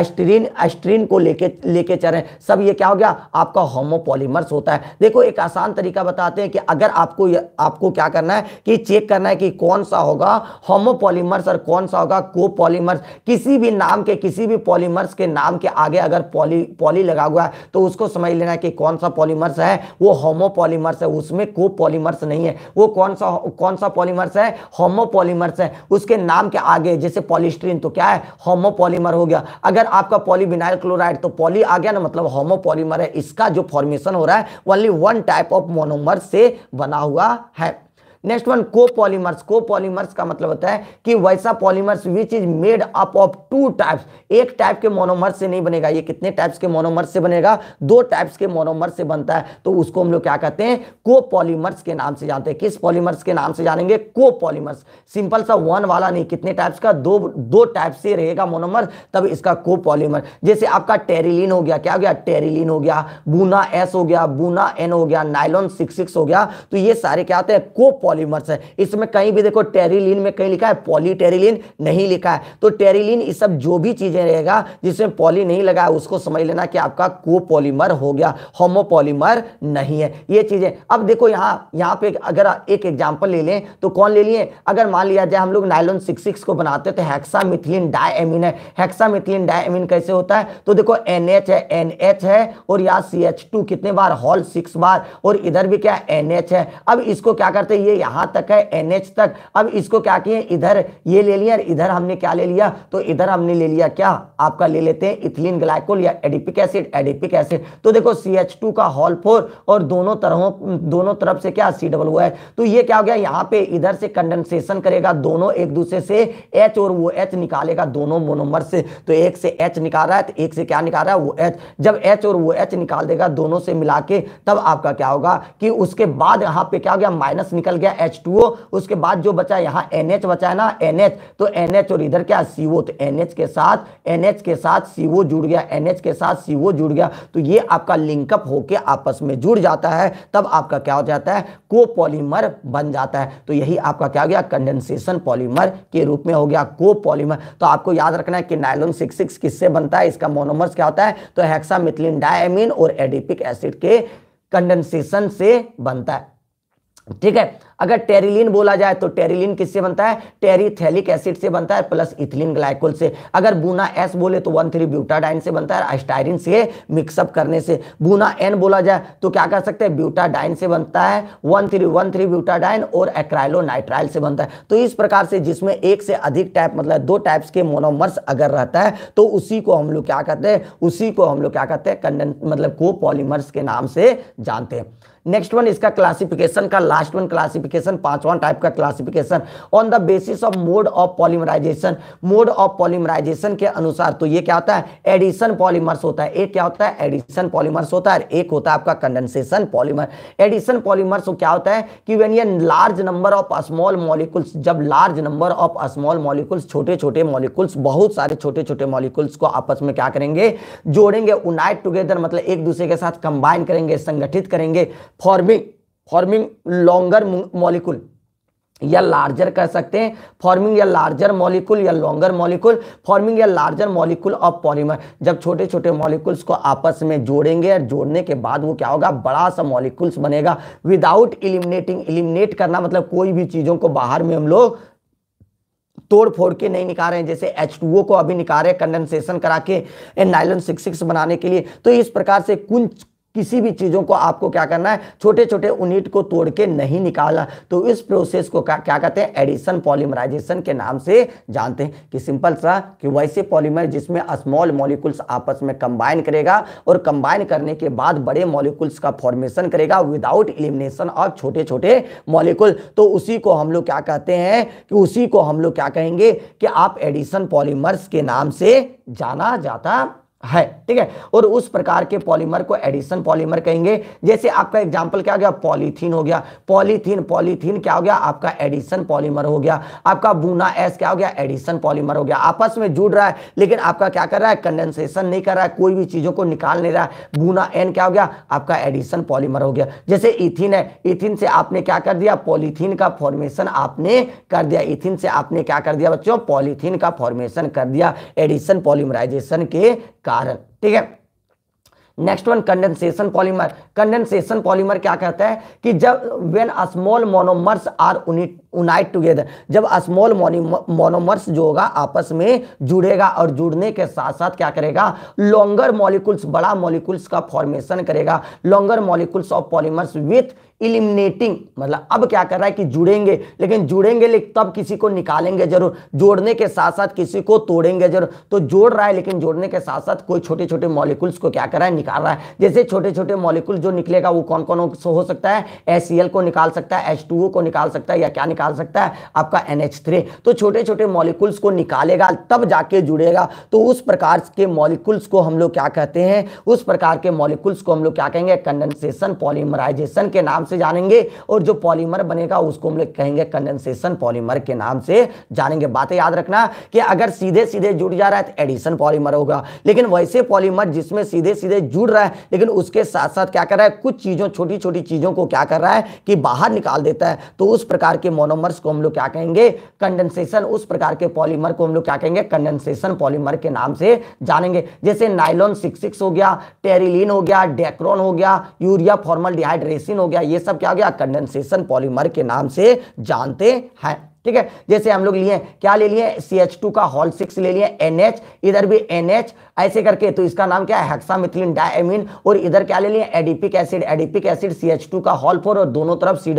एस्ट्रीन एस्ट्रीन को लेके लेके चल रहे हैं सब ये क्या हो गया आपका होमोपोलीमर्स होता है देखो एक आसान तरीका बताते हैं कि अगर आपको आपको क्या करना है कि चेक करना करना है कि कौन सा होगा होमोपोलीमर्स और कौन सा होगा कोपोलीमर्स किसी भी नाम के किसी भी पॉलीमर्स के नाम के आगे अगर पॉली पॉली लगा हुआ है तो उसको समझ लेना है कि कौन सा पॉलीमर्स है वो होमोपोलीमर्स है उसमें कोपोलीमर्स नहीं है वो कौन सा कौन सा पॉलीमर्स है होमोपोलीमर्स है उसके नाम के आगे जैसे पॉलिस्ट्रीन तो क्या है होमोपोलीमर हो गया अगर आपका पॉलीविनाइल क्लोराइड तो पॉली आ गया ना मतलब होमोपोलीमर है इसका जो फॉर्मेशन हो रहा है only one type of monomer से बना हुआ है नेक्स्ट वन को पॉलीमर्स को पॉलीमर्स का मतलब होता है कि वैसा polymers which is made up of two types एक टाइप के मोनोमर से नहीं बनेगा ये कितने टाइप्स के मोनोमर से बनेगा दो टाइप्स के मोनोमर से बनता है तो उसको हम लोग क्या कहते हैं को पॉलीमर्स के नाम से जानते हैं किस पॉलीमर्स के नाम से जानेंगे को पॉलीमर्स सिंपल सा वन वाला नहीं कितने टाइप्स का दो दो टाइप से रहेगा मोनोमर तब इसका को पॉलीमर जैसे आपका टेरिलिन हो गया क्या हो गया टेरिलिन हो गया बूना एस हो गया बूना एन हो गया नाइलॉन सिक्स हो गया तो ये सारे क्या होते हैं को पॉलीमर्स है इसमें कहीं भी देखो टेरिलीन में कहीं लिखा है पॉलीटेरिलिन नहीं लिखा है तो टेरिलीन ये सब जो भी चीज़ें रहेगा जिसमें पॉली नहीं लगा है उसको समझ लेना कि आपका को हो गया होमोपोलीमर नहीं है ये चीज़ें अब देखो यहाँ यहाँ पे अगर एक एग्जाम्पल ले लें तो कौन ले लिए अगर मान लिया जाए हम लोग नाइलोन सिक्स को बनाते हैं तो मिथिलीन डायमिन है हेक्सामिथिलिन डायमिन कैसे होता है तो देखो एन है एन है और यहाँ सी कितने बार हॉल सिक्स बार और इधर भी क्या एन है अब इसको क्या करते हैं ये यहां तक है एन तक अब इसको क्या किए इधर ये ले लिया इधर हमने क्या ले लिया तो इधर हमने ले लिया क्या आपका ले लेते हैं इथिलीन ग्लाइकोल या एडिपिक एसिड एडिपिक एसिड तो देखो सी का हॉल फोर और दोनों तरहों दोनों तरफ से क्या सी डबल है तो ये क्या हो गया यहाँ पे इधर से कंडेंसेशन करेगा दोनों एक दूसरे से एच और वो एच निकालेगा दोनों मोनोमर से तो एक से एच निकाल रहा है तो एक से क्या निकाल रहा है वो एच जब एच और वो एच निकाल देगा दोनों से मिला के तब आपका क्या होगा कि उसके बाद यहाँ पे क्या हो गया माइनस निकल गया गया एच उसके बाद जो बचा यहाँ एन बचा है ना एन तो एन और इधर क्या सी तो एन के साथ एन के साथ सी जुड़ गया एन के साथ सी जुड़ गया तो ये आपका लिंकअप होके आपस में जुड़ जाता है तब आपका क्या हो जाता है को पॉलीमर बन जाता है तो यही आपका क्या हो गया कंडेंसेशन पॉलीमर के रूप में हो गया को पॉलीमर तो आपको याद रखना है कि नायलॉन सिक्स सिक्स किससे बनता है इसका मोनोमर्स क्या होता है तो हेक्सामिथिलिन डायमीन और एडिपिक एसिड के कंडेंसेशन से बनता है ठीक है अगर टेरिलिन बोला जाए तो टेरिलिन किससे बनता है टेरिथेलिक एसिड से बनता है प्लस इथिलीन ग्लाइकोल से अगर बूना एस बोले तो वन थ्री ब्यूटाडाइन से बनता है स्टायरिन से मिक्सअप करने से बूना एन बोला जाए तो क्या कर सकते हैं ब्यूटाडाइन से बनता है one three one three butadiene और एक्राइलो नाइट्राइल से बनता है तो इस प्रकार से जिसमें एक से अधिक टाइप मतलब दो टाइप्स के मोनोमर्स अगर रहता है तो उसी को हम लोग क्या कहते हैं उसी को हम लोग क्या कहते हैं कंडें मतलब को पॉलीमर्स के नाम से जानते हैं नेक्स्ट वन इसका क्लासिफिकेशन का लास्ट वन क्लासिफिक क्लासिफिकेशन पांचवा टाइप का classification on the basis of mode of polymerisation mode of polymerisation के अनुसार तो ये क्या होता है एडिशन पॉलीमर्स होता है एक क्या होता है एडिशन पॉलीमर्स होता है एक होता है आपका कंडेंसेशन पॉलीमर एडिशन पॉलीमर्स क्या होता है कि वेन ये large number of small molecules जब large number of small molecules छोटे छोटे मॉलिकुल्स बहुत सारे छोटे छोटे मॉलिकुल्स को आपस में क्या करेंगे जोड़ेंगे उनाइट टुगेदर मतलब एक दूसरे के साथ कंबाइन करेंगे संगठित करेंगे फॉर्मिंग फॉर्मिंग लॉन्गर मॉलिक्यूल या लार्जर कह सकते हैं फॉर्मिंग या लार्जर मॉलिक्यूल या लॉन्गर मॉलिक्यूल फॉर्मिंग या लार्जर मॉलिक्यूल ऑफ पॉलीमर जब छोटे छोटे मॉलिक्यूल्स को आपस में जोड़ेंगे और जोड़ने के बाद वो क्या होगा बड़ा सा मॉलिक्यूल्स बनेगा विदाउट इलिमिनेटिंग इलिमिनेट करना मतलब कोई भी चीज़ों को बाहर में हम लोग तोड़ फोड़ के नहीं निकाल रहे हैं जैसे H2O को अभी निकाल रहे हैं कंडेंसेशन करा के नाइलन सिक्स सिक्स बनाने के लिए तो इस प्रकार से कुछ किसी भी चीज़ों को आपको क्या करना है छोटे छोटे यूनिट को तोड़ के नहीं निकालना तो इस प्रोसेस को क्या, क्या कहते हैं एडिशन पॉलीमराइजेशन के नाम से जानते हैं कि सिंपल सा कि वैसे पॉलीमर जिसमें स्मॉल मॉलिकुल्स आपस में कंबाइन करेगा और कंबाइन करने के बाद बड़े मॉलिकुल्स का फॉर्मेशन करेगा विदाउट इलिमिनेशन ऑफ छोटे छोटे मॉलिकुल तो उसी को हम लोग क्या कहते हैं कि उसी को हम लोग क्या कहेंगे कि आप एडिशन पॉलीमर्स के नाम से जाना जाता है ठीक है और उस प्रकार के पॉलीमर को एडिशन पॉलीमर कहेंगे जैसे आपका एग्जांपल क्या हो गया पॉलीथीन हो गया पॉलीथीन पॉलीथीन क्या हो गया आपका एडिशन पॉलीमर हो गया आपका बूना एस क्या हो गया एडिशन पॉलीमर हो गया आपस में जुड़ रहा है लेकिन आपका क्या कर रहा है कंडेंसेशन नहीं कर रहा है कोई भी चीजों को निकाल नहीं रहा है बूना एन क्या हो गया आपका एडिशन पॉलीमर हो गया जैसे इथिन है इथिन से आपने क्या कर दिया पॉलीथीन का फॉर्मेशन आपने कर दिया इथिन से आपने क्या कर दिया बच्चों पॉलीथीन का फॉर्मेशन कर दिया एडिशन पॉलीमराइजेशन के कारण ठीक है next one condensation polymer condensation polymer क्या कहता है कि जब when small monomers are unite together जब स्मॉल मोनोमर्स जो होगा आपस में जुड़ेगा और जुड़ने के साथ साथ क्या करेगा लॉन्गर मॉलिक्यूल्स बड़ा मॉलिक्यूल्स का फॉर्मेशन करेगा longer molecules of polymers with eliminating मतलब अब क्या कर रहा है कि जुड़ेंगे लेकिन जुड़ेंगे लेकिन तब किसी को निकालेंगे जरूर जोड़ने के साथ साथ किसी को तोड़ेंगे जरूर तो जोड़ रहा है लेकिन जोड़ने के साथ साथ कोई छोटे छोटे मॉलिकुल्स को क्या कर रहा है निकाल रहा है जैसे छोटे छोटे मॉलिकुल जो निकलेगा वो कौन कौन हो सकता है एस को निकाल सकता है एच को निकाल सकता है या क्या निकाल सकता है आपका एन तो छोटे छोटे मॉलिकुल्स को निकालेगा तब जाके जुड़ेगा तो उस प्रकार के मॉलिकुल्स को हम लोग क्या कहते हैं उस प्रकार के मॉलिकुल्स को हम लोग क्या कहेंगे कंडेंसेशन पॉलीमराइजेशन के नाम से जानेंगे और जो पॉलीमर बनेगा उसको हम लोग कहेंगे कंडेंसेशन पॉलीमर के नाम से जानेंगे बातें याद रखना कि अगर सीधे सीधे जुड़ जा रहा है तो एडिशन पॉलीमर होगा लेकिन वैसे पॉलीमर जिसमें सीधे सीधे जुड़ रहा है लेकिन उसके साथ साथ क्या कर रहा है कुछ चीज़ों छोटी छोटी चीज़ों को क्या कर रहा है कि बाहर निकाल देता है तो उस प्रकार के मोनोमर्स को हम लोग क्या कहेंगे कंडेंसेशन उस प्रकार के पॉलीमर को हम लोग क्या कहेंगे कंडेंसेशन पॉलीमर के नाम से जानेंगे जैसे नाइलॉन सिक्स हो गया टेरिलीन हो गया डेक्रोन हो गया यूरिया फॉर्मल डिहाइड्रेसिन हो गया ये ये सब क्या हो गया कंडेंसेशन पॉलीमर के नाम से जानते हैं ठीक है जैसे हम लोग लिए क्या ले लिए सी एच टू का हॉल सिक्स ले लिए एन एच इधर भी एन एच ऐसे करके तो इसका नाम क्या है हेक्सामिथिलिन डायमीन और इधर क्या ले लिया adipic acid adipic acid C का हॉल फोर और दोनों तरफ सी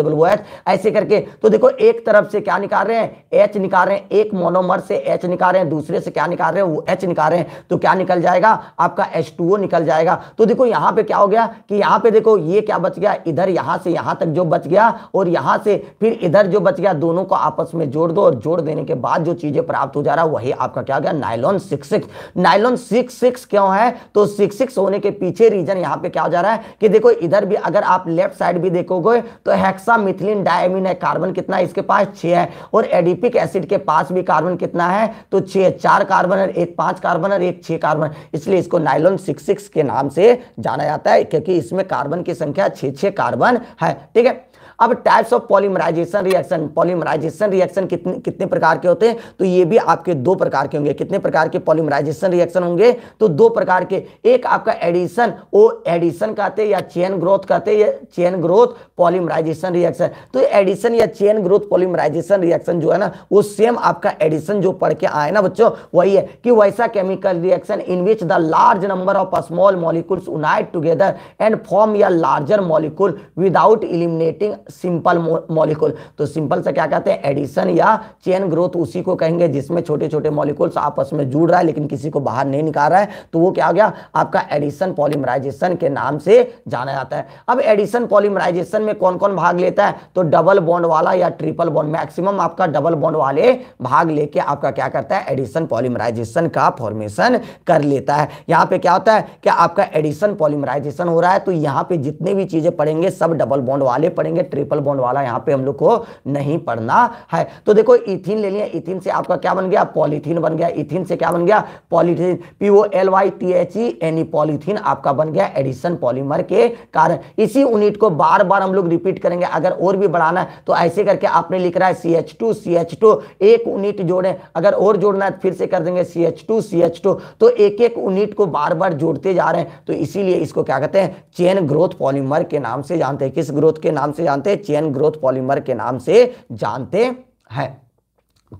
ऐसे करके तो देखो एक तरफ से क्या निकाल रहे हैं एच निकाल रहे हैं एक मोनोमर से एच निकाल रहे हैं दूसरे से क्या निकाल रहे हैं वो एच निकाल रहे हैं तो क्या निकल जाएगा आपका एच निकल जाएगा तो देखो यहां पर क्या हो गया कि यहां पर देखो ये क्या बच गया इधर यहां से यहां तक जो बच गया और यहां से फिर इधर जो बच गया दोनों को आपस में जोड़ दो और जोड़ देने के बाद जो चीजें प्राप्त हो जा रहा है वही आपका क्या हो गया nylon six nylon six six six क्यों है तो सिक्स सिक्स होने के पीछे रीजन यहाँ पे क्या हो जा रहा है कि देखो इधर भी अगर आप लेफ्ट साइड भी देखोगे तो हेक्सा मिथिलिन डायमिन है कार्बन कितना इसके पास छे है और एडिपिक एसिड के पास भी कार्बन कितना है तो छे चार कार्बन है एक पांच कार्बन और एक छः कार्बन इसलिए इसको नाइलोन सिक्स के नाम से जाना जाता है क्योंकि इसमें कार्बन की संख्या छः छः कार्बन है ठीक है अब types of polymerisation reaction polymerisation reaction कितने कितने प्रकार के होते हैं तो ये भी आपके दो प्रकार के होंगे कितने प्रकार के पॉलीमराइजेशन रिएक्शन होंगे तो दो प्रकार के एक आपका एडिशन ओ एडिशन कहते हैं या चेन ग्रोथ कहते हैं या चेन ग्रोथ पॉलीमराइजेशन रिएक्शन तो एडिशन या चेन ग्रोथ पॉलीमराइजेशन रिएक्शन जो है ना वो सेम आपका एडिशन जो पढ़ के आए ना बच्चों वही है कि वैसा chemical reaction in which the large number of small molecules unite together and form या larger molecule without eliminating simple molecule तो सिंपल से क्या कहते हैं एडिशन या चेन ग्रोथ उसी को कहेंगे जिसमें छोटे छोटे मॉलिक्यूल्स आपस में जुड़ रहा है लेकिन किसी को बाहर नहीं निकाल रहा है तो वो क्या हो गया आपका एडिशन पॉलीमराइजेशन के नाम से जाना जाता है अब एडिशन पॉलीमराइजेशन में कौन कौन भाग लेता है तो डबल बॉन्ड वाला या ट्रिपल बॉन्ड मैक्सिमम आपका डबल बॉन्ड वाले भाग लेके आपका क्या करता है एडिशन पॉलीमराइजेशन का फॉर्मेशन कर लेता है यहाँ पे क्या होता है कि आपका एडिशन पॉलीमराइजेशन हो रहा है तो यहाँ पे जितने भी चीजें पड़ेंगे सब डबल बॉन्ड वाले पड़ेंगे ट्रिपल बॉन्ड वाला यहाँ पे हम लोग को नहीं पढ़ना है तो देखो इथिन ले लिया इथिन से आपका क्या बन गया पॉलीथिन बन गया इथिन से क्या बन गया polythene P O L Y e, T H E N E polythene आपका बन गया एडिशन पॉलीमर के कारण इसी यूनिट को बार बार हम लोग रिपीट करेंगे अगर और भी बढ़ाना है तो ऐसे करके आपने लिख रहा है C H two C H two एक यूनिट जोड़े अगर और जोड़ना है फिर से कर देंगे C H two C H two तो एक एक यूनिट को बार बार जोड़ते जा रहे हैं तो इसीलिए इसको क्या कहते हैं चेन ग्रोथ पॉलीमर के नाम से जानते हैं किस ग्रोथ के नाम से जानते हैं होते हैं चेन ग्रोथ पॉलीमर के नाम से जानते हैं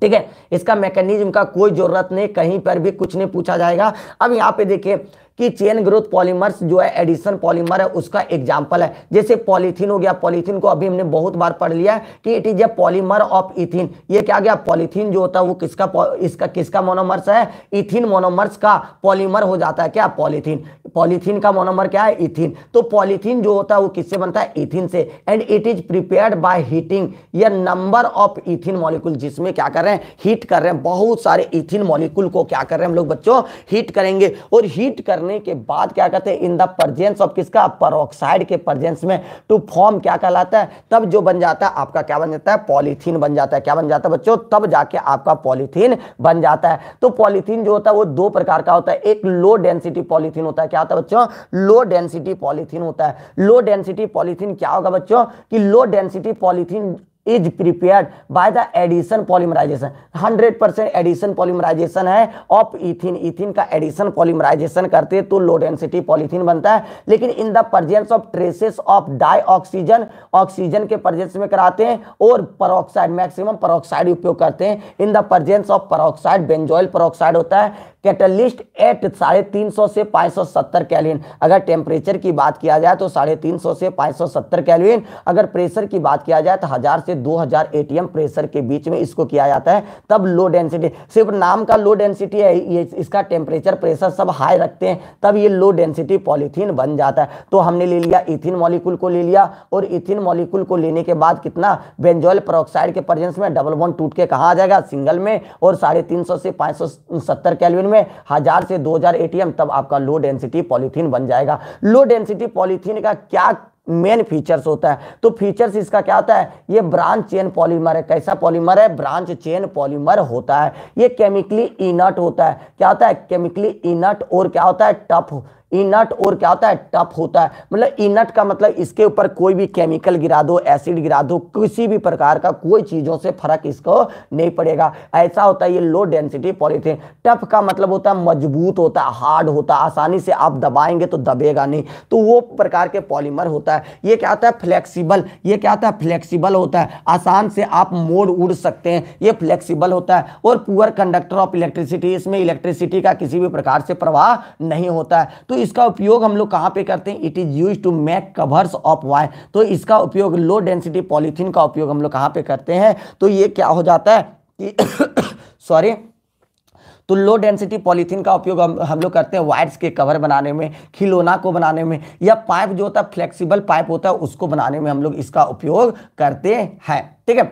ठीक है इसका मैकेनिज्म का कोई जरूरत नहीं कहीं पर भी कुछ नहीं पूछा जाएगा अब यहां पे देखिए कि चेन ग्रोथ पॉलीमर्स जो है एडिशन पॉलीमर है उसका एग्जाम्पल है जैसे पॉलीथीन हो गया पॉलीथीन को अभी हमने बहुत बार पढ़ लिया है कि it is a polymer of ethene ये क्या गया पॉलीथीन जो होता है वो किसका इसका किसका मोनोमर्स है इथिन मोनोमर्स का पॉलीमर हो जाता है क्या पॉलीथीन पॉलीथीन का मोनोमर क्या है इथिन तो पॉलीथीन जो होता है वो किससे बनता है इथिन से and it is prepare by heating या नंबर ऑफ इथिन मॉलिक्यूल जिसमें क्या कर रहे हैं हीट कर रहे हैं बहुत सारे इथिन मॉलिक्यूल को क्या कर रहे हैं हम लोग बच्चों हीट करेंगे और हीट करने करने के बाद क्या कहते हैं इन द प्रजेंस ऑफ किसका परोक्साइड के प्रजेंस में टू फॉर्म क्या कहलाता है तब जो बन जाता है आपका क्या बन जाता है पॉलीथीन बन जाता है क्या बन जाता है बच्चों तब जाके आपका पॉलीथीन बन जाता है तो पॉलीथीन जो होता है वो दो प्रकार का होता है एक लो डेंसिटी पॉलीथीन होता है क्या होता है बच्चों लो डेंसिटी पॉलीथीन होता है लो डेंसिटी पॉलीथीन क्या होगा बच्चों की low density polythene is prepared by the addition polymerisation 100 percent addition polymerisation है ऑफ इथिन इथिन का एडिशन पॉलीमराइजेशन करते तो लो डेंसिटी पॉलीथिन बनता है लेकिन in the presence of traces of dioxygen oxygen के प्रजेंस में कराते हैं और परोक्साइड मैक्सिमम परोक्साइड उपयोग करते हैं in the presence of peroxide benzoyl peroxide होता है कैटलिस्ट एट साढ़े तीन सौ से पाँच सौ सत्तर कैलविन अगर टेम्परेचर की बात किया जाए तो साढ़े तीन सौ से पाँच सौ सत्तर कैलविन अगर प्रेशर की बात किया जाए तो हज़ार से दो हज़ार ए टी एम प्रेशर के बीच में इसको किया जाता है तब लो डेंसिटी सिर्फ नाम का लो डेंसिटी है ये इसका टेम्परेचर प्रेशर सब हाई रखते हैं तब ये लो डेंसिटी पॉलीथीन बन जाता है तो हमने ले लिया इथिन मॉलिकुल को ले लिया और इथिन मॉलिकुल को लेने के बाद कितना बेंजोल प्रोक्साइड के प्रजेंस में डबल वन टूट के कहाँ आ जाएगा सिंगल में और साढ़े तीन सौ से पाँच सौ सत्तर कैलविन में हजार से दो हजार एटीएम तब आपका लो डेंसिटी पॉलीथीन बन जाएगा लो डेंसिटी पॉलीथीन का क्या मेन फीचर्स होता है तो फीचर्स इसका क्या होता है ये ब्रांच चेन पॉलीमर है कैसा पॉलीमर है ब्रांच चेन पॉलीमर होता है ये केमिकली इनर्ट होता है क्या होता है केमिकली इनर्ट और क्या होता है टफ इनट e और क्या होता है टफ होता है मतलब इनट e का मतलब इसके ऊपर कोई भी केमिकल गिरा दो एसिड गिरा दो किसी भी प्रकार का कोई चीज़ों से फर्क इसको नहीं पड़ेगा ऐसा होता है ये लो डेंसिटी पॉलीथीन टफ का मतलब होता है मजबूत होता है हार्ड होता है आसानी से आप दबाएंगे तो दबेगा नहीं तो वो प्रकार के पॉलीमर होता है ये क्या होता है फ्लेक्सीबल ये क्या होता है फ्लेक्सीबल होता है आसान से आप मोड़ उड़ सकते हैं ये फ्लेक्सीबल होता है और पुअर कंडक्टर ऑफ इलेक्ट्रिसिटी इसमें इलेक्ट्रिसिटी का किसी भी प्रकार से प्रवाह नहीं होता है तो क्योंकि तो इसका उपयोग हम लोग कहाँ पे करते हैं it is use to make covers of wire तो इसका उपयोग लो डेंसिटी पॉलीथीन का उपयोग हम लोग कहाँ पे करते हैं तो ये क्या हो जाता है कि सॉरी तो लो डेंसिटी पॉलीथीन का उपयोग हम हम लोग करते हैं वायर्स के कवर बनाने में खिलौना को बनाने में या पाइप जो होता है फ्लेक्सिबल पाइप होता है उसको बनाने में हम लोग इसका उपयोग करते हैं ठीक है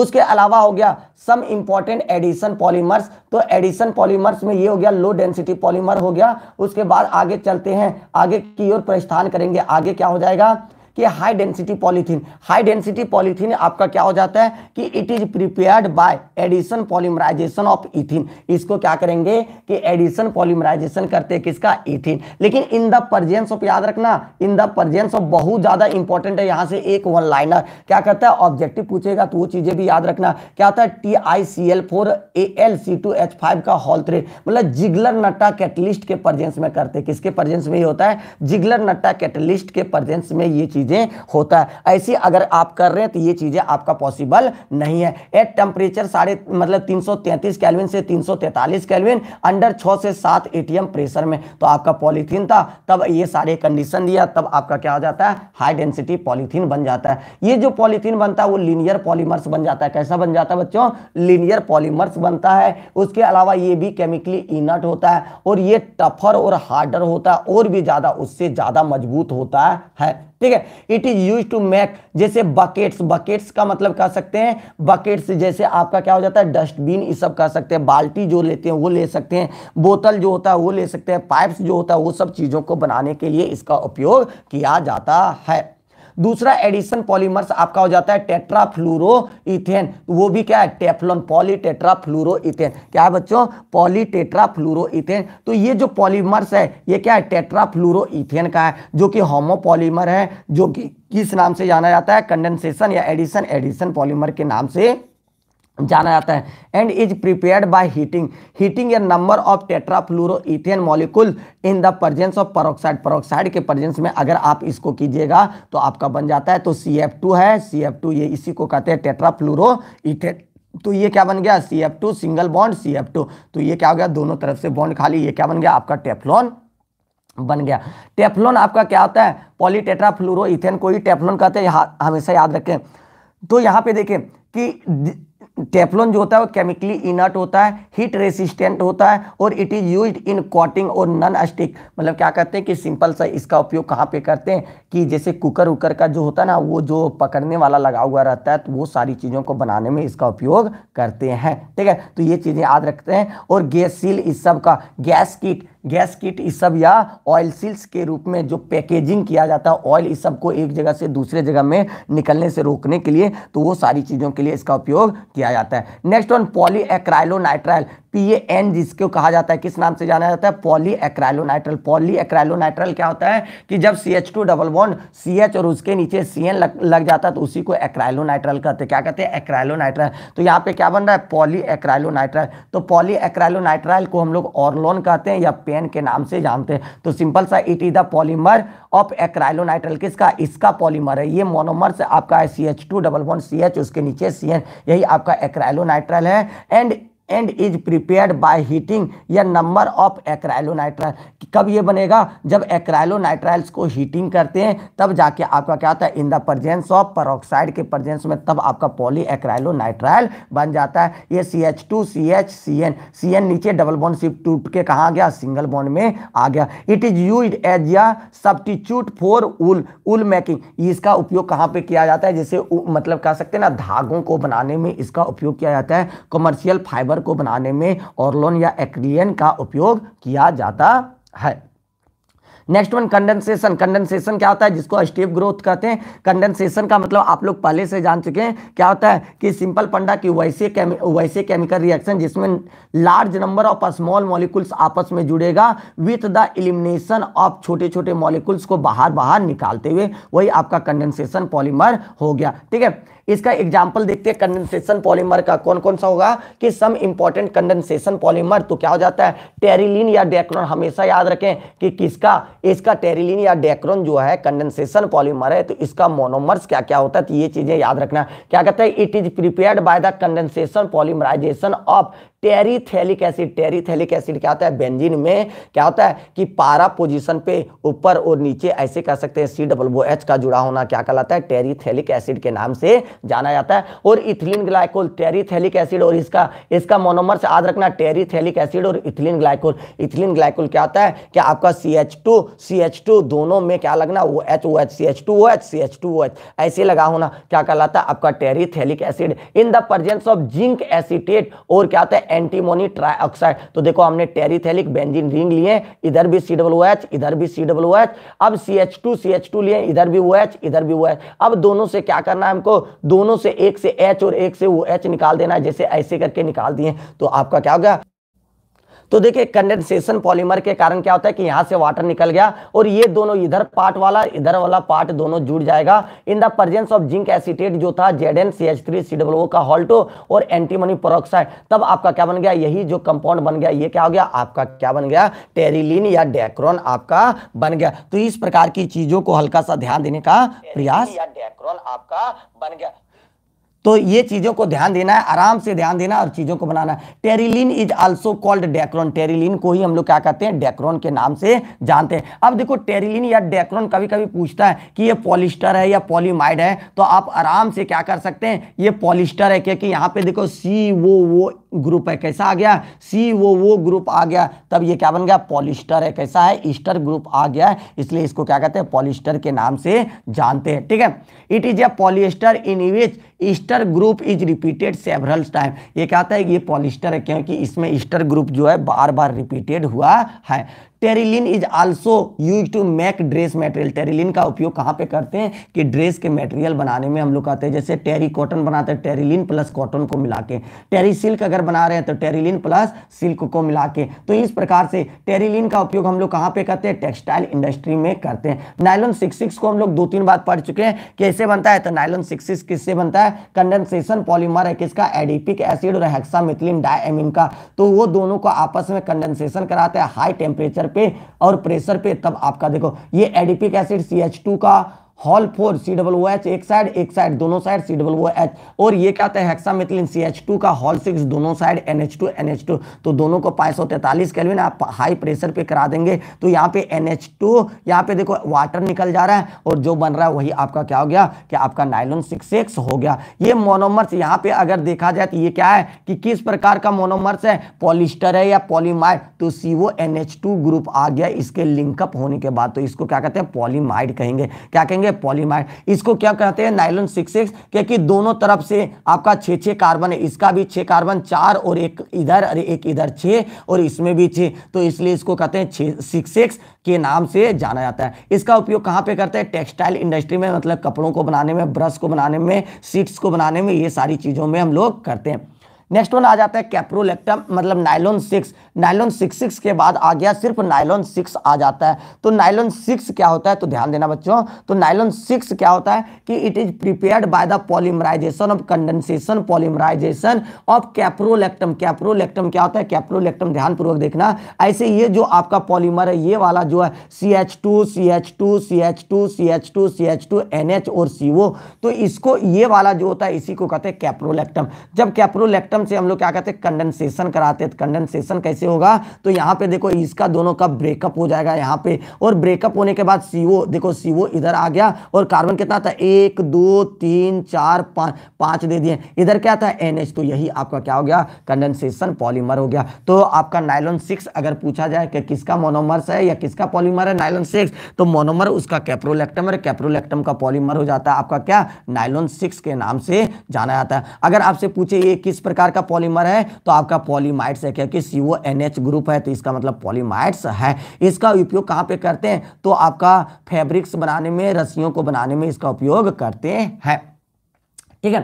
उसके अलावा हो गया सम इंपॉर्टेंट एडिशन पॉलीमर्स तो एडिशन पॉलीमर्स में ये हो गया लो डेंसिटी पॉलीमर हो गया उसके बाद आगे चलते हैं आगे की ओर प्रस्थान करेंगे आगे क्या हो जाएगा कि high density polythene high density polythene आपका क्या हो जाता है कि it is prepared by addition polymerisation of ethene इसको क्या करेंगे कि एडिशन पॉलीमराइजेशन करते हैं किसका इथिन लेकिन इन द प्रजेंस ऑफ याद रखना इन द प्रजेंस ऑफ बहुत ज़्यादा इंपॉर्टेंट है यहां से एक वन लाइनर क्या करता है ऑब्जेक्टिव पूछेगा तो वो चीज़ें भी याद रखना क्या होता है T I C L four A L C two H five का हॉल थ्री मतलब जिगलर नट्टा कैटलिस्ट के प्रजेंस में करते किसके प्रजेंस में ये होता है जिगलर नट्टा कैटलिस्ट के प्रजेंस में ये चीज़ चीज़ें होता है ऐसी अगर आप कर रहे हैं तो ये चीज़ें आपका पॉसिबल नहीं है एट टेम्परेचर साढ़े मतलब 333 केल्विन से 343 केल्विन अंडर 6 से 7 एटीएम प्रेशर में तो आपका पॉलीथीन था तब ये सारे कंडीशन दिया तब आपका क्या हो जाता है हाई डेंसिटी पॉलीथीन बन जाता है ये जो पॉलीथीन बनता है वो लीनियर पॉलीमर्स बन जाता है कैसा बन जाता है बच्चों लीनियर पॉलीमर्स बनता है उसके अलावा ये भी केमिकली इनट होता है और ये टफर और हार्डर होता है और भी ज़्यादा उससे ज़्यादा मजबूत होता है ठीक है it is use to make जैसे बकेट्स बकेट्स का मतलब कह सकते हैं बकेट्स जैसे आपका क्या हो जाता है डस्टबिन ये सब कह सकते हैं बाल्टी जो लेते हैं वो ले सकते हैं बोतल जो होता है वो ले सकते हैं पाइप्स जो होता है वो सब चीज़ों को बनाने के लिए इसका उपयोग किया जाता है दूसरा एडिशन पॉलीमर्स आपका हो जाता है टेट्राफ्लूरो इथेन तो वो भी क्या है टेफलॉन पॉली टेट्राफ्लूरो इथेन क्या है बच्चों पॉली टेट्राफ्लूरो इथेन तो ये जो पॉलीमर्स है ये क्या है टेट्राफ्लूरो इथेन का है जो कि होमोपॉलीमर है जो कि किस नाम से जाना जाता है कंडेंसेशन या एडिशन एडिशन पॉलीमर के नाम से जाना जाता है and is prepared by heating heating a number of tetrafluoroethene molecule in the presence of peroxide peroxide के प्रजेंस में अगर आप इसको कीजिएगा तो आपका बन जाता है तो सी एफ टू है सी एफ टू ये इसी को कहते हैं टेट्राफ्लोरो इथेन तो ये क्या बन गया C F two single bond C F two तो ये क्या हो गया दोनों तरफ से बॉन्ड खाली ये क्या बन गया आपका टेफ्लॉन बन गया टेफ्लॉन आपका क्या होता है पॉलीटेट्राफ्लोरो इथेन को ही टेफ्लॉन कहते हैं हमेशा याद रखें तो यहाँ पे देखें कि टेफ्लॉन जो होता है वो केमिकली इनर्ट होता है हीट रेसिस्टेंट होता है और it is use in coating और नॉन स्टिक मतलब क्या करते हैं कि सिंपल सा इसका उपयोग कहाँ पे करते हैं कि जैसे कुकर उकर का जो होता है ना वो जो पकड़ने वाला लगा हुआ रहता है तो वो सारी चीज़ों को बनाने में इसका उपयोग करते हैं ठीक है तो ये चीज़ें याद रखते हैं और गैस सील इस सब का गैस किट गैस किट इस सब या ऑयल सील्स के रूप में जो पैकेजिंग किया जाता है ऑयल इस सब को एक जगह से दूसरे जगह में निकलने से रोकने के लिए तो वो सारी चीज़ों के लिए इसका उपयोग किया जाता है next one poly acrylonitrile PN जिसको कहा जाता है किस नाम से जाना जाता है पॉली एक्राइलोनाइट्रल पॉली एक्राइलोनाइट्रल क्या होता है कि जब C H two double bond C H और उसके नीचे सी एन लग, लग जाता है तो उसी को एक्राइलोनाइट्रल कहते हैं क्या कहते हैं एक्राइलोनाइट्रल तो यहाँ पे क्या बन रहा है पॉली एक्राइलोनाइट्रल तो पॉली एक्राइलोनाइट्रल को हम लोग ऑर्लोन कहते हैं या पेन के नाम से जानते हैं तो सिंपल सा it is the polymer of acrylonitrile किसका इसका पॉलीमर है ये मोनोमर से आपका है C H two double one C H उसके नीचे सी एन यही आपका एक्राइलोनाइट्रल है and and is prepared by heating या नंबर ऑफ एक्राइलोनाइट्राइल कब ये बनेगा जब एक्राइलोनाइट्राइल्स को हीटिंग करते हैं तब जाके आपका क्या होता है in the presence of peroxide के प्रजेंस में तब आपका पॉली एक्राइलोनाइट्राइल बन जाता है ये C H two C H C N C N नीचे डबल बॉन्ड सिप टूट के कहाँ गया सिंगल बॉन्ड में आ गया इट इज यूज एज या substitute for wool wool making इसका उपयोग कहाँ पर किया जाता है जैसे मतलब कह सकते हैं ना धागों को बनाने में इसका उपयोग किया जाता है कॉमर्शियल फाइबर फाइबर को बनाने में ऑर्लोन या एक्रियन का उपयोग किया जाता है नेक्स्ट वन कंडेंसेशन कंडेंसेशन क्या होता है जिसको स्टेप ग्रोथ कहते हैं कंडेंसेशन का मतलब आप लोग पहले से जान चुके हैं क्या होता है कि सिंपल पंडा की वैसे केमि वैसे केमिकल रिएक्शन जिसमें large number of small molecules आपस में जुड़ेगा विथ द इलिमिनेशन ऑफ छोटे छोटे मॉलिक्यूल्स को बाहर बाहर निकालते हुए वही आपका कंडेंसेशन पॉलीमर हो गया ठीक है इसका एग्जाम्पल देखते हैं कंडेंसेशन पॉलीमर का कौन कौन सा होगा कि सम इंपॉर्टेंट कंडेंसेशन पॉलीमर तो क्या हो जाता है टेरिलिन या डेक्रोन हमेशा याद रखें कि किसका इसका टेरिलिन या डेक्रोन जो है कंडेंसेशन पॉलीमर है तो इसका मोनोमर्स क्या क्या होता है तो ये चीजें याद रखना क्या कहते हैं it is prepare by the condensation polymerisation of terephthalic acid terephthalic acid क्या होता है बेंजीन में क्या होता है कि पारा पोजीशन पे ऊपर और नीचे ऐसे कह सकते हैं सी डबल वो एच का जुड़ा होना क्या कहलाता है टेरीथेलिक एसिड के नाम से जाना जाता है और इथिलीन ग्लाइकोल टेरीथेलिक एसिड और इसका इसका मोनोमर से याद रखना टेरीथेलिक एसिड और इथिलीन ग्लाइकोल इथिलीन ग्लाइकोल क्या होता है कि आपका C H two C H two दोनों में क्या लगना वो H O H C H two O H C H two O H ऐसे लगा होना क्या कहलाता है आपका terephthalic acid in the presence of zinc acetate और क्या होता है एंटीमोनी ट्राइऑक्साइड तो देखो हमने टेरिथेलिक बेंजीन रिंग लिए इधर भी सी डब्ल्यू एच इधर भी सी डब्ल्यू एच अब C H two C H two लिए इधर भी वो एच इधर भी वो एच अब दोनों से क्या करना है हमको दोनों से एक से एच और एक से वो एच निकाल देना है जैसे ऐसे करके निकाल दिए तो आपका क्या हो गया तो देखिए कंडेंसेशन पॉलीमर के कारण क्या होता है कि यहां से वाटर निकल गया और ये दोनों इधर पार्ट वाला इधर वाला पार्ट दोनों जुड़ जाएगा in the presence of zinc acetate जो था Z N C H three C W का हॉल्टो और एंटीमोनी प्रोक्साइड तब आपका क्या बन गया यही जो कंपाउंड बन गया ये क्या हो गया आपका क्या बन गया टेरिलीन या डेक्रोन आपका बन गया तो इस प्रकार की चीजों को हल्का सा ध्यान देने का प्रयास या डेक्रोन आपका बन गया तो ये चीज़ों को ध्यान देना है आराम से ध्यान देना और चीज़ों को बनाना है terylene is also called dacron terylene को ही हम लोग क्या कहते हैं डेक्रोन के नाम से जानते हैं अब देखो टेरिलिन या डेक्रॉन कभी कभी पूछता है कि ये पॉलिस्टर है या पॉलीमाइड है तो आप आराम से क्या कर सकते हैं ये पॉलिस्टर है क्योंकि यहाँ पे देखो सी वो वो ग्रुप है कैसा आ गया सी वो वो ग्रुप आ गया तब ये क्या बन गया पॉलिस्टर है कैसा है ईस्टर ग्रुप आ गया है इसलिए इसको क्या कहते हैं पॉलिस्टर के नाम से जानते हैं ठीक है it is a polyester in which ester group is repeated several time ये कहता है कि ये पॉलिस्टर है क्योंकि इसमें ईस्टर ग्रुप जो है बार बार रिपीटेड हुआ है terylene is also use to make dress material terylene का उपयोग कहाँ पे करते हैं कि ड्रेस के मटेरियल बनाने में हम लोग कहते हैं जैसे टेरी कॉटन बनाते हैं टेरिलिन प्लस कॉटन को मिला के टेरी सिल्क अगर बना रहे हैं तो टेरिलिन प्लस सिल्क को मिला के तो इस प्रकार से टेरिलिन का उपयोग हम लोग कहाँ पे करते हैं टेक्सटाइल इंडस्ट्री में करते हैं नाइलॉन सिक्स सिक्स को हम लोग दो तीन बार पढ़ चुके हैं कैसे बनता है तो नाइलॉन सिक्स सिक्स किससे बनता है कंडेंसेशन पॉलीमर है किसका एडिपिक एसिड और हेक्सामिथिलिन डायमिन का तो वो दोनों को आपस में कंडेंसेशन कराते हैं हाई टेम्परेचर पे और प्रेशर पे तब आपका देखो ये adipic acid C H two का whole four C double O H एक साइड एक साइड दोनों side C double O H और ये क्या होता है हेक्सामिथिलिन सी एच टू का हॉल सिक्स दोनों side N H two N H two तो दोनों को पाँच सौ तैंतालीस कैलविन आप हाई प्रेशर पे करा देंगे तो यहाँ पे एन एच टू यहाँ पे देखो वाटर निकल जा रहा है और जो बन रहा है वही आपका क्या हो गया कि आपका नाइलोन सिक्स एक्स हो गया ये मोनोमर्स यहाँ पे अगर देखा जाए तो ये क्या है कि किस प्रकार का मोनोमर्स है पॉलिस्टर है या पॉलीमाइड तो C O N H two group आ गया इसके लिंकअप होने के बाद तो इसको क्या कहते हैं पॉलीमाइड कहेंगे क्या कहेंगे है पॉलीमाइड इसको क्या कहते हैं नाइलॉन सिक्स सिक्स क्योंकि दोनों तरफ से आपका छे छे कार्बन है इसका भी छे कार्बन चार और एक इधर और एक इधर छः और इसमें भी छे तो इसलिए इसको कहते हैं छः सिक्स एक्स के नाम से जाना जाता है इसका उपयोग कहाँ पे करते हैं टेक्सटाइल इंडस्ट्री में मतलब कपड़ों को बनाने में ब्रश को बनाने में सीट्स को बनाने में ये सारी चीज़ों में हम लोग करते हैं नेक्स्ट वन आ जाता है कैप्रोलेक्टम मतलब nylon six nylon six six के बाद आ गया सिर्फ नाइलॉन सिक्स आ जाता है तो नाइलॉन सिक्स क्या होता है तो ध्यान देना बच्चों तो नाइलोन सिक्स क्या होता है कि it is prepared by the polymerization of condensation polymerisation of caprolactam caprolactam क्या होता है कैप्रोलेक्टम ध्यानपूर्वक देखना ऐसे ये जो आपका पॉलीमर है ये वाला जो है C H two C H two C H two C H two C H two N H और सी ओ तो इसको ये वाला जो होता है इसी को कहते हैं कैप्रोलेक्टम जब कैप्रोलेक्टम सिस्टम से हम लोग क्या कहते हैं कंडेंसेशन कराते हैं कंडेंसेशन तो कैसे होगा तो यहाँ पे देखो इसका दोनों का ब्रेकअप हो जाएगा यहाँ पे और ब्रेकअप होने के बाद सीओ देखो सीओ इधर आ गया और कार्बन कितना था एक दो तीन चार पाँच पाँच दे दिए इधर क्या था एन तो यही आपका क्या हो गया कंडेंसेशन पॉलीमर हो गया तो आपका नाइलॉन सिक्स अगर पूछा जाए कि किसका मोनोमर्स है या किसका पॉलीमर है नाइलॉन सिक्स तो मोनोमर उसका कैप्रोलेक्टम है कैप्रोलेक्टम का पॉलीमर हो जाता है आपका क्या नाइलॉन सिक्स के नाम से जाना जाता है अगर आपसे पूछे ये किस प्रकार प्रकार का पॉलीमर है तो आपका पॉलीमाइट्स है क्योंकि सी ग्रुप है तो इसका मतलब पॉलीमाइट्स है इसका उपयोग कहाँ पे करते हैं तो आपका फैब्रिक्स बनाने में रस्सियों को बनाने में इसका उपयोग करते हैं ठीक है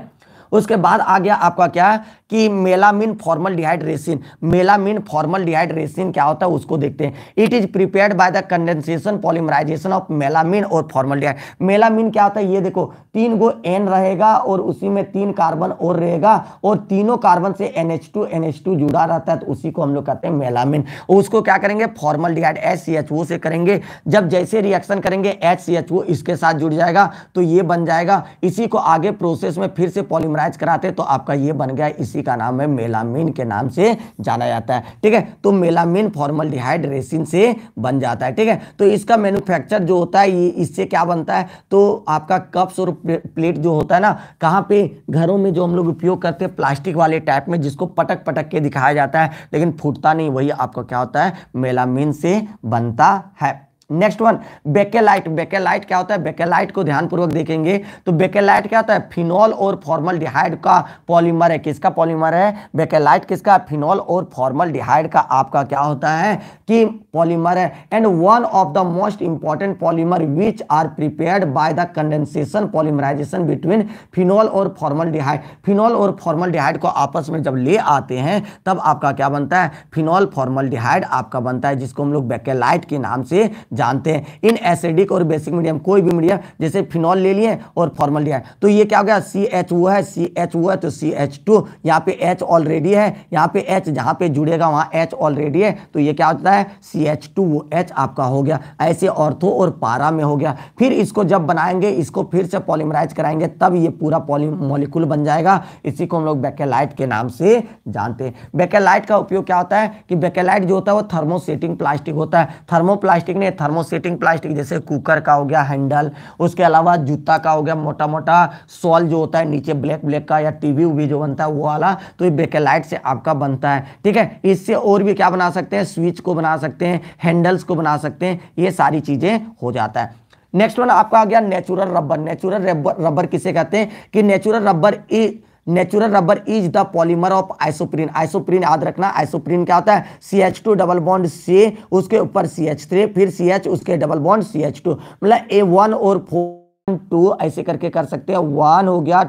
उसके बाद आ गया आपका क्या कि melamine formaldehyde resin melamine formaldehyde resin क्या होता है उसको देखते हैं it is prepared by the condensation polymerisation of melamine और फॉर्मल डिहाइड मेलामिन क्या होता है ये देखो तीन गो एन रहेगा और उसी में तीन कार्बन और रहेगा और तीनों कार्बन से N H two N H two जुड़ा रहता है तो उसी को हम लोग कहते हैं मेलामिन उसको क्या करेंगे formaldehyde H C H O से करेंगे जब जैसे रिएक्शन करेंगे एच सी एच ओ इसके साथ जुड़ जाएगा तो ये बन जाएगा इसी को आगे प्रोसेस में फिर से पॉलीमराइज कराते तो आपका ये बन गया इसी इसी का नाम है मेलामिन के नाम से जाना जाता है ठीक है तो मेलामिन फॉर्मल रेसिन से बन जाता है ठीक है तो इसका मैन्युफैक्चर जो होता है ये इससे क्या बनता है तो आपका कप्स और प्लेट जो होता है ना कहाँ पे घरों में जो हम लोग उपयोग करते हैं प्लास्टिक वाले टाइप में जिसको पटक पटक के दिखाया जाता है लेकिन फूटता नहीं वही आपका क्या होता है मेलामिन से बनता है नेक्स्ट वन बेकेलाइट बेकेलाइट क्या होता है बेकेलाइट को ध्यानपूर्वक देखेंगे तो बेकेलाइट क्या होता है फिनॉल और फॉर्मल डिहाइड का पॉलीमर है किसका पॉलीमर है बेकेलाइट किसका फिनॉल और फॉर्मल डिहाइड का आपका क्या होता है कि पॉलीमर है and one of the most important polymer which are prepared by the condensation polymerization between phenol और फॉर्मल डिहाइड फिनॉल और फॉर्मल डिहाइड को आपस में जब ले आते हैं तब आपका क्या बनता है फिनॉल फॉर्मल डिहाइड आपका बनता है जिसको हम लोग बेकेलाइट के नाम से जानते हैं इन एसिडिक और बेसिक मीडियम कोई भी मीडियम जैसे फिनॉल ले लिए और फॉर्मल लिया तो ये क्या हो गया सी एच वो है सी एच वो है तो सी एच टू यहाँ पे एच ऑलरेडी है यहाँ पे एच जहाँ पे जुड़ेगा वहाँ एच ऑलरेडी है तो ये क्या होता है C H two O H आपका हो गया ऐसे ऑर्थो और पारा में हो गया फिर इसको जब बनाएंगे इसको फिर से पॉलीमराइज कराएंगे तब ये पूरा पॉली पॉलीमोलिकुल बन जाएगा इसी को हम लोग बेकेलाइट के नाम से जानते हैं बेकेलाइट का उपयोग क्या होता है कि बेकेलाइट जो होता है वो थर्मोसेटिंग प्लास्टिक होता है थर्मोप्लास्टिक ने थर्म थर्मोसेटिंग प्लास्टिक जैसे कुकर का हो गया हैंडल उसके अलावा जूता का हो गया मोटा मोटा सॉल जो होता है नीचे ब्लैक ब्लैक का या टीवी वी जो बनता है वो वाला तो ये बेकेलाइट से आपका बनता है ठीक है इससे और भी क्या बना सकते हैं स्विच को बना सकते हैं हैंडल्स को बना सकते हैं ये सारी चीज़ें हो जाता है नेक्स्ट वन आपका आ गया natural rubber natural rubber rubber किसे कहते हैं कि natural rubber a natural rubber is the polymer of isoprene isoprene याद रखना आइसोप्रीन क्या होता है C H two double bond C उसके ऊपर सी एच थ्री फिर सी एच उसके double bond C H two मतलब ए वन और फोर टू ऐसे करके कर सकते हैं वन हो गया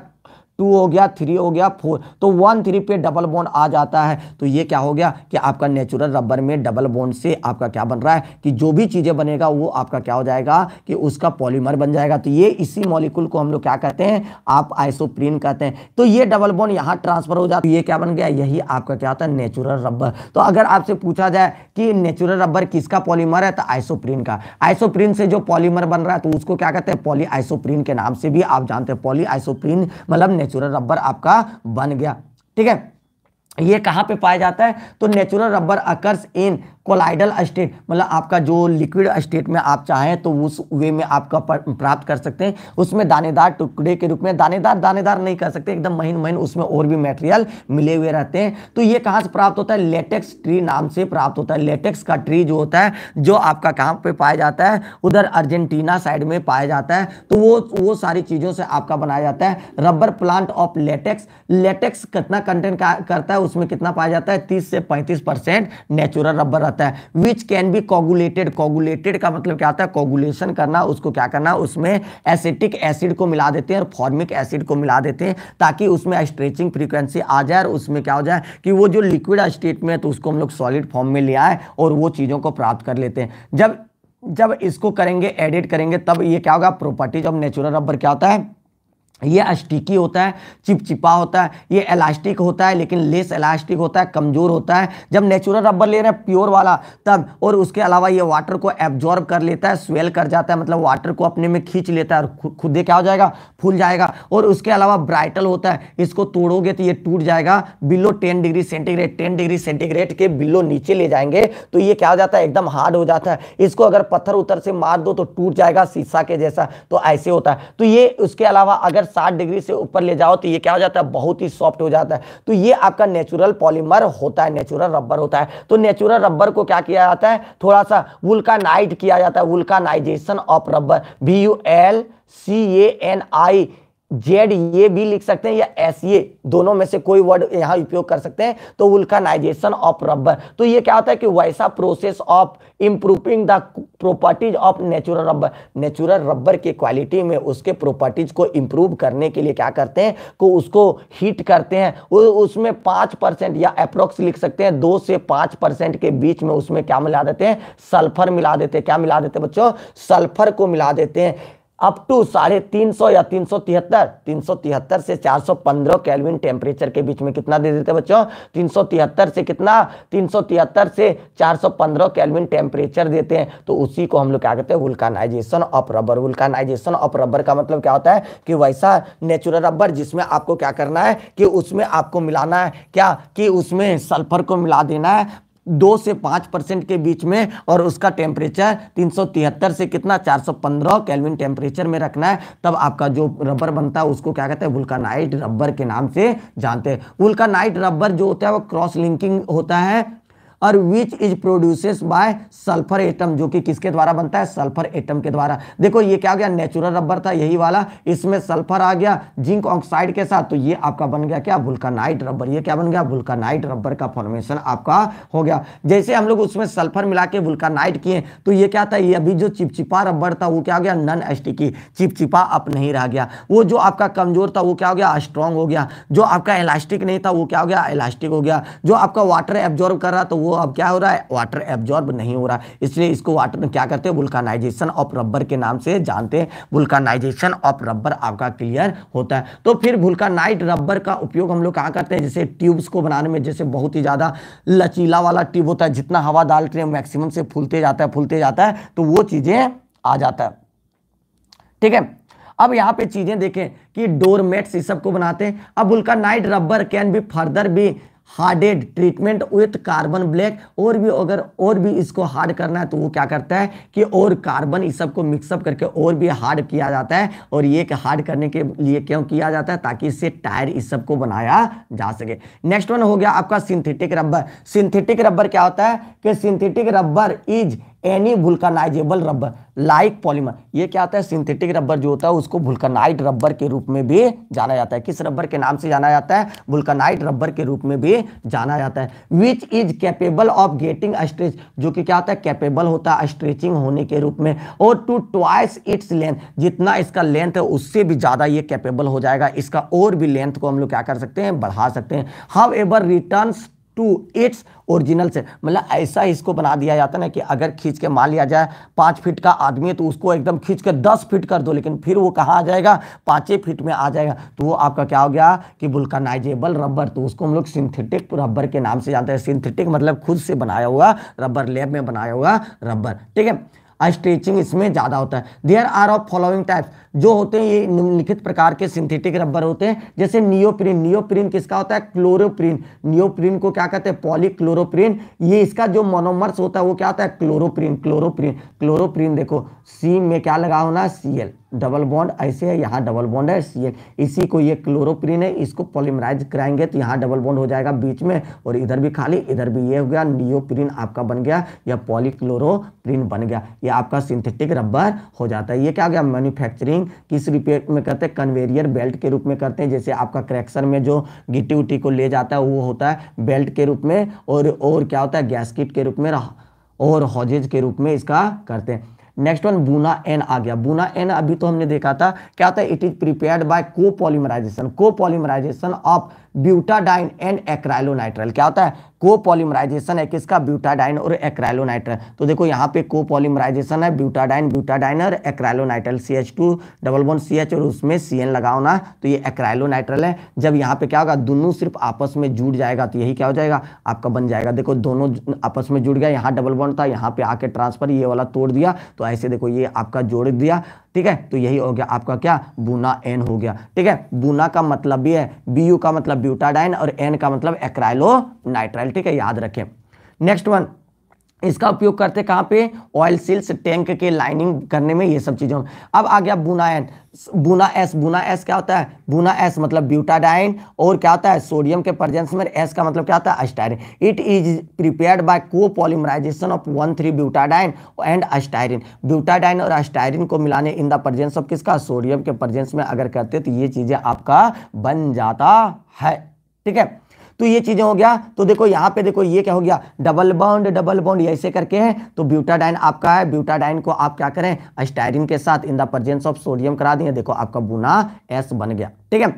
टू हो गया थ्री हो गया फोर तो वन थ्री पे डबल बॉन्ड आ जाता है तो ये क्या हो गया कि आपका नेचुरल रबर में डबल बॉन्ड से आपका क्या बन रहा है कि जो भी चीज़ें बनेगा वो आपका क्या हो जाएगा कि उसका पॉलीमर बन जाएगा तो ये इसी मॉलिक्यूल को हम लोग क्या कहते हैं आप आइसोप्रीन कहते हैं तो ये डबल बॉन्ड यहाँ ट्रांसफर हो जाता है तो ये क्या बन गया यही आपका क्या होता है नेचुरल रबर तो अगर आपसे पूछा जाए कि नेचुरल रबर किसका पॉलीमर है तो आइसोप्रीन का आइसोप्रीन से जो पॉलीमर बन रहा है तो उसको क्या कहते हैं पॉली आइसोप्रीन के नाम से भी आप जानते हैं पॉली आइसोप्रीन मतलब नेचुरल रबर आपका बन गया ठीक है ये कहां पे पाया जाता है तो natural rubber occurs in colloidal state मतलब आपका जो लिक्विड स्टेट में आप चाहें तो उस वे में आपका प्राप्त कर सकते हैं उसमें दानेदार टुकड़े के रूप में दानेदार दानेदार नहीं कर सकते एकदम महीन महीन उसमें और भी मटेरियल मिले हुए रहते हैं तो ये कहाँ से प्राप्त होता है लेटेक्स ट्री नाम से प्राप्त होता है लेटेक्स का ट्री जो होता है जो आपका कहाँ पर पाया जाता है उधर अर्जेंटीना साइड में पाया जाता है तो वो वो सारी चीज़ों से आपका बनाया जाता है rubber plant of latex latex कितना कंटेंट करता है उसमें कितना पाया जाता है तीस से पैंतीस नेचुरल रबर रहता है जाता है विच कैन बी कॉगुलेटेड कॉगुलेटेड का मतलब क्या आता है कॉगुलेशन करना उसको क्या करना उसमें एसिटिक एसिड को मिला देते हैं और फॉर्मिक एसिड को मिला देते हैं ताकि उसमें स्ट्रेचिंग फ्रीक्वेंसी आ जाए और उसमें क्या हो जाए कि वो जो लिक्विड स्टेट में है तो उसको हम लोग सॉलिड फॉर्म में ले आए और वो चीज़ों को प्राप्त कर लेते हैं जब जब इसको करेंगे एडिट करेंगे तब ये क्या होगा प्रॉपर्टीज ऑफ नेचुरल रबर क्या होता है ये अस्टिकी होता है चिपचिपा होता है ये इलास्टिक होता है लेकिन लेस इलास्टिक होता है कमज़ोर होता है जब नेचुरल रबर ले रहे हैं प्योर वाला तब और उसके अलावा ये वाटर को एब्जॉर्ब कर लेता है स्वेल कर जाता है मतलब वाटर को अपने में खींच लेता है और खुद क्या हो जाएगा फूल जाएगा और उसके अलावा ब्राइटल होता है इसको तोड़ोगे तो ये टूट जाएगा below ten degree centigrade ten degree centigrade के बिलो नीचे ले जाएंगे तो ये क्या हो जाता है एकदम हार्ड हो जाता है इसको अगर पत्थर उत्थर से मार दो तो टूट जाएगा शीशा के जैसा तो ऐसे होता है तो ये उसके अलावा अगर साठ डिग्री से ऊपर ले जाओ तो ये क्या हो जाता है बहुत ही सॉफ्ट हो जाता है तो ये आपका नेचुरल पॉलीमर होता है नेचुरल रबर होता है तो नेचुरल रबर को क्या किया जाता है थोड़ा सा वुल्कानाइट किया जाता है vulcanization of rubber V U L C A N I Z ये भी लिख सकते हैं या एस ये दोनों में से कोई वर्ड यहाँ उपयोग कर सकते हैं तो वुल्कनाइजेशन ऑफ रबर तो ये क्या होता है कि वैसा process of improving the properties of natural rubber natural rubber के क्वालिटी में उसके प्रॉपर्टीज को इंप्रूव करने के लिए क्या करते हैं को उसको हीट करते हैं उसमें पांच परसेंट या अप्रोक्स लिख सकते हैं दो से पांच परसेंट के बीच में उसमें क्या मिला देते हैं सल्फर मिला देते हैं क्या मिला देते हैं बच्चों सल्फर को मिला देते हैं अप टू साढ़े तीन सौ या तीन सौ तिहत्तर तीन सौ तिहत्तर से चार सौ पंद्रह कैलविन टेम्परेचर के बीच में कितना दे देते बच्चों तीन सौ तिहत्तर से कितना तीन सौ तिहत्तर से चार सौ पंद्रह कैलविन टेम्परेचर देते हैं तो उसी को हम लोग क्या कहते हैं vulcanization of rubber vulcanization of rubber का मतलब क्या होता है कि वैसा नेचुरल रबर जिसमें आपको क्या करना है कि उसमें आपको मिलाना है क्या कि उसमें सल्फर को मिला देना है दो से पाँच परसेंट के बीच में और उसका टेम्परेचर तीन सौ तिहत्तर से कितना चार सौ पंद्रह कैलविन टेम्परेचर में रखना है तब आपका जो रबर बनता है उसको क्या कहते हैं वुल्कानाइट रबर के नाम से जानते हैं वुल्कानाइट रबर जो होता है वो क्रॉस लिंकिंग होता है और which is produces by sulphur atom जो कि किसके द्वारा बनता है सल्फर एटम के द्वारा देखो ये क्या हो गया नेचुरल रबर था यही वाला इसमें सल्फर आ गया जिंक ऑक्साइड के साथ तो ये आपका बन गया क्या वुल्कानाइट रबर ये क्या बन गया वुल्कानाइट रबर का फॉर्मेशन आपका हो गया जैसे हम लोग उसमें सल्फर मिला के वुल्कानाइट किए तो ये क्या था ये अभी जो चिपचिपा रबर था वो क्या हो गया नन एस्टिकी चिपचिपा अप नहीं रह गया वो जो आपका कमजोर था वो क्या हो गया स्ट्रांग हो गया जो आपका इलास्टिक नहीं था वो क्या हो गया इलास्टिक हो गया जो आपका वाटर एब्जॉर्ब कर रहा था वो वो अब क्या हो रहा है वाटर एब्जॉर्ब नहीं हो रहा इसलिए इसको वाटर क्या करते हैं वुल्कानाइजेशन ऑफ रबर के नाम से जानते हैं वुल्कानाइजेशन ऑफ रबर आपका क्लियर होता है तो फिर वुल्कानाइट रबर का उपयोग हम लोग कहाँ करते हैं जैसे ट्यूब्स को बनाने में जैसे बहुत ही ज़्यादा लचीला वाला ट्यूब होता है जितना हवा डालते हैं मैक्सिमम से फूलते जाता है फूलते जाता है तो वो चीज़ें आ जाता है ठीक है अब यहाँ पे चीज़ें देखें कि डोरमेट्स इस को बनाते हैं अब vulcanite rubber can be further be hardened treatment with carbon black और भी अगर और भी इसको हार्ड करना है तो वो क्या करता है कि और कार्बन इस सबको मिक्सअप करके और भी हार्ड किया जाता है और ये हार्ड करने के लिए क्यों किया जाता है ताकि इससे टायर इस सबको बनाया जा सके नेक्स्ट वन हो गया आपका सिंथेटिक रबर सिंथेटिक रबर क्या होता है कि synthetic rubber is any vulcanizable rubber like polymer ये क्या होता है सिंथेटिक रबर जो होता है उसको वुल्कनाइट रबर के रूप में भी जाना जाता है किस रबर के नाम से जाना जाता है वुल्कनाइट रबर के रूप में भी जाना जाता है which is capable of getting stretch जो कि क्या होता है कैपेबल होता है स्ट्रेचिंग होने के रूप में और टू ट्वाइस इट्स लेंथ जितना इसका लेंथ है उससे भी ज़्यादा ये कैपेबल हो जाएगा इसका और भी लेंथ को हम लोग क्या कर सकते हैं बढ़ा सकते हैं however return to its original से मतलब ऐसा ही इसको बना दिया जाता है ना कि अगर खींच के मान लिया जाए पाँच फीट का आदमी है तो उसको एकदम खींच के दस फीट कर दो लेकिन फिर वो कहाँ आ जाएगा पाँचे फीट में आ जाएगा तो वो आपका क्या हो गया कि वुल्कानाइजेबल रबर तो उसको हम लोग सिंथेटिक रबर तो के नाम से जानते हैं सिंथेटिक मतलब खुद से बनाया हुआ रबर लैब में बनाया हुआ रबर ठीक है स्ट्रेचिंग इसमें ज़्यादा होता है there are of following types जो होते हैं ये निम्नलिखित प्रकार के सिंथेटिक रबर होते हैं जैसे नियोप्रीन नियोप्रीन किसका होता है क्लोरोप्रीन नियोप्रीन को क्या कहते हैं पॉलीक्लोरोप्रीन ये इसका जो मोनोमर्स होता है वो क्या होता है क्लोरोप्रीन क्लोरोप्रीन क्लोरोप्रीन देखो सी में क्या लगा होना सी एल डबल बॉन्ड ऐसे है यहाँ डबल बॉन्ड है सी इसी को ये क्लोरोप्रीन है इसको पॉलीमराइज कराएंगे तो यहाँ डबल बॉन्ड हो जाएगा बीच में और इधर भी खाली इधर भी ये हो गया नियोप्रीन आपका बन गया या पॉलीक्लोरोप्रीन बन गया ये आपका सिंथेटिक रबर हो जाता है ये क्या हो गया मैन्युफैक्चरिंग किस रिपेयर में करते हैं कन्वेरियर बेल्ट के रूप में करते हैं जैसे आपका क्रैक्सर में जो गिट्टी उटी को ले जाता है वो होता है बेल्ट के रूप में और और क्या होता है गैसकिट के रूप में और हॉजेज के रूप में इसका करते हैं नेक्स्ट वन बूना एन आ गया बूना एन अभी तो हमने देखा था क्या था it is prepared by co copolymerization of butadiene and nitrile क्या होता है कोपॉलीमराइजेशन है किसका ब्यूटाडाइन और एक्राइलोनाइट्राइल तो देखो यहाँ पे कोपॉलीमराइजेशन है ब्यूटाडाइन ब्यूटाडाइन और acrylonitrile C H two double one C H और उसमें सी एन लगाओ ना तो ये एक्राइलोनाइट्राइल है जब यहाँ पे क्या होगा दोनों सिर्फ आपस में जुड़ जाएगा तो यही क्या हो जाएगा आपका बन जाएगा देखो दोनों आपस में जुड़ गया यहाँ डबल वन था यहाँ पे आके ट्रांसफर ये वाला तोड़ दिया तो ऐसे देखो ये आपका जोड़ दिया ठीक है तो यही हो गया आपका क्या बुना एन हो गया ठीक है बुना का मतलब भी है बी यू का मतलब ब्यूटाडाइन और एन का मतलब एक्राइलो नाइट्राइल ठीक है याद रखें नेक्स्ट वन इसका उपयोग करते कहाँ पे ऑयल सील्स टैंक के लाइनिंग करने में ये सब चीज़ों अब आ गया बुनायन बुना एस बुना एस क्या होता है बुना एस मतलब ब्यूटाडाइन और क्या होता है सोडियम के प्रजेंस में एस का मतलब क्या होता है styrene it is prepared by co polymerization of one three butadiene and styrene butadiene और अस्टायरिन को मिलाने इन द प्रजेंस ऑफ किसका सोडियम के प्रजेंस में अगर करते तो ये चीज़ें आपका बन जाता है ठीक है तो ये चीज़ें हो गया तो देखो यहां पे देखो ये क्या हो गया डबल बॉन्ड डबल बॉन्ड ऐसे करके है तो ब्यूटाडाइन आपका है ब्यूटाडाइन को आप क्या करें अस्टायरिन के साथ in the presence of sodium करा दिए देखो आपका बुना एस बन गया ठीक है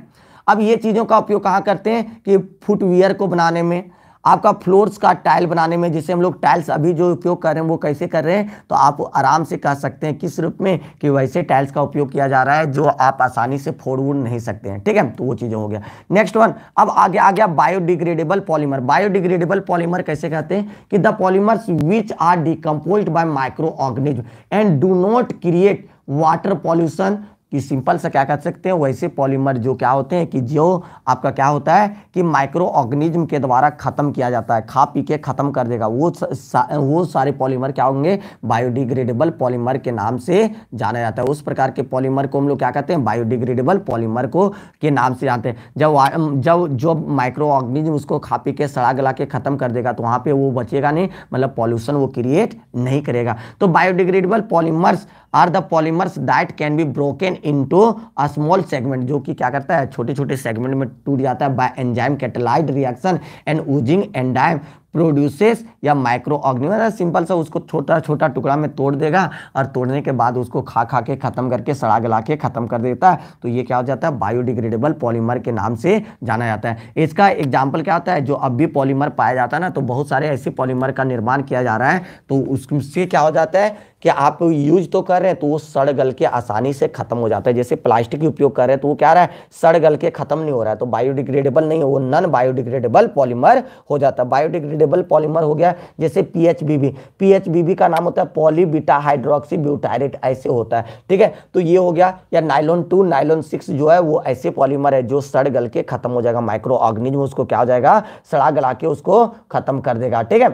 अब ये चीज़ों का उपयोग कहां करते हैं कि फुटवियर को बनाने में आपका फ्लोर्स का टाइल बनाने में जिसे हम लोग टाइल्स अभी जो उपयोग कर रहे हैं वो कैसे कर रहे हैं तो आप आराम से कह सकते हैं किस रूप में कि वैसे टाइल्स का उपयोग किया जा रहा है जो आप आसानी से फोड़ वोड़ नहीं सकते हैं ठीक है तो वो चीज़ें हो गया नेक्स्ट वन अब आगे आ गया बायोडिग्रेडेबल पॉलीमर बायोडिग्रेडेबल पॉलीमर कैसे कहते हैं कि the polymers which are decompose micro microorganism and do not create water pollution कि सिंपल सा क्या कर सकते हैं वैसे पॉलीमर जो क्या होते हैं कि जो आपका क्या होता है कि माइक्रो ऑर्गेनिज्म के द्वारा ख़त्म किया जाता है खा पी के ख़त्म कर देगा वो सा, वो सारे पॉलीमर क्या होंगे बायोडिग्रेडेबल पॉलीमर के नाम से जाना जाता है उस प्रकार के पॉलीमर को हम लोग क्या कहते हैं बायोडिग्रेडेबल पॉलीमर को के नाम से जानते हैं जब जब जो माइक्रो ऑर्गेनिज्म उसको खा पी के सड़ा गला के ख़त्म कर देगा तो वहाँ पर वो बचेगा नहीं मतलब पॉल्यूशन वो क्रिएट नहीं करेगा तो biodegradable polymers are the polymers that can be broken to a small segment जो कि क्या करता है छोटे छोटे सेगमेंट में टूट जाता है by enzyme catalysed reaction and using enzyme produces या माइक्रो ऑर्गेनिज्म सिंपल सा उसको छोटा छोटा टुकड़ा में तोड़ देगा और तोड़ने के बाद उसको खा खा के ख़त्म करके सड़ा गला के ख़त्म कर देता है तो ये क्या हो जाता है बायोडिग्रेडेबल पॉलीमर के नाम से जाना जाता है इसका एग्जाम्पल क्या होता है जो अब भी पॉलीमर पाया जाता है ना तो बहुत सारे ऐसे पॉलीमर का निर्माण किया जा रहा है तो उससे क्या हो जाता है कि आप यूज तो कर रहे हैं तो वो सड़ गल के आसानी से खत्म हो जाता है जैसे प्लास्टिक उपयोग कर रहे हैं तो वो क्या रहा है सड़ गल के खत्म नहीं हो रहा है तो बायोडिग्रेडेबल नहीं है वो नॉन बायोडिग्रेडेबल पॉलीमर हो जाता है बायोडिग्रेड बायोडिग्रेडेबल पॉलीमर हो गया जैसे पीएचबीबी पीएचबीबी का नाम होता है पॉलीबीटा हाइड्रोक्सी ब्यूटायरेट ऐसे होता है ठीक है तो ये हो गया या नाइलोन टू नाइलोन सिक्स जो है वो ऐसे पॉलीमर है जो सड़ गल के खत्म हो जाएगा माइक्रो ऑर्गेनिज्म उसको क्या हो जाएगा सड़ा गला के उसको खत्म कर देगा ठीक है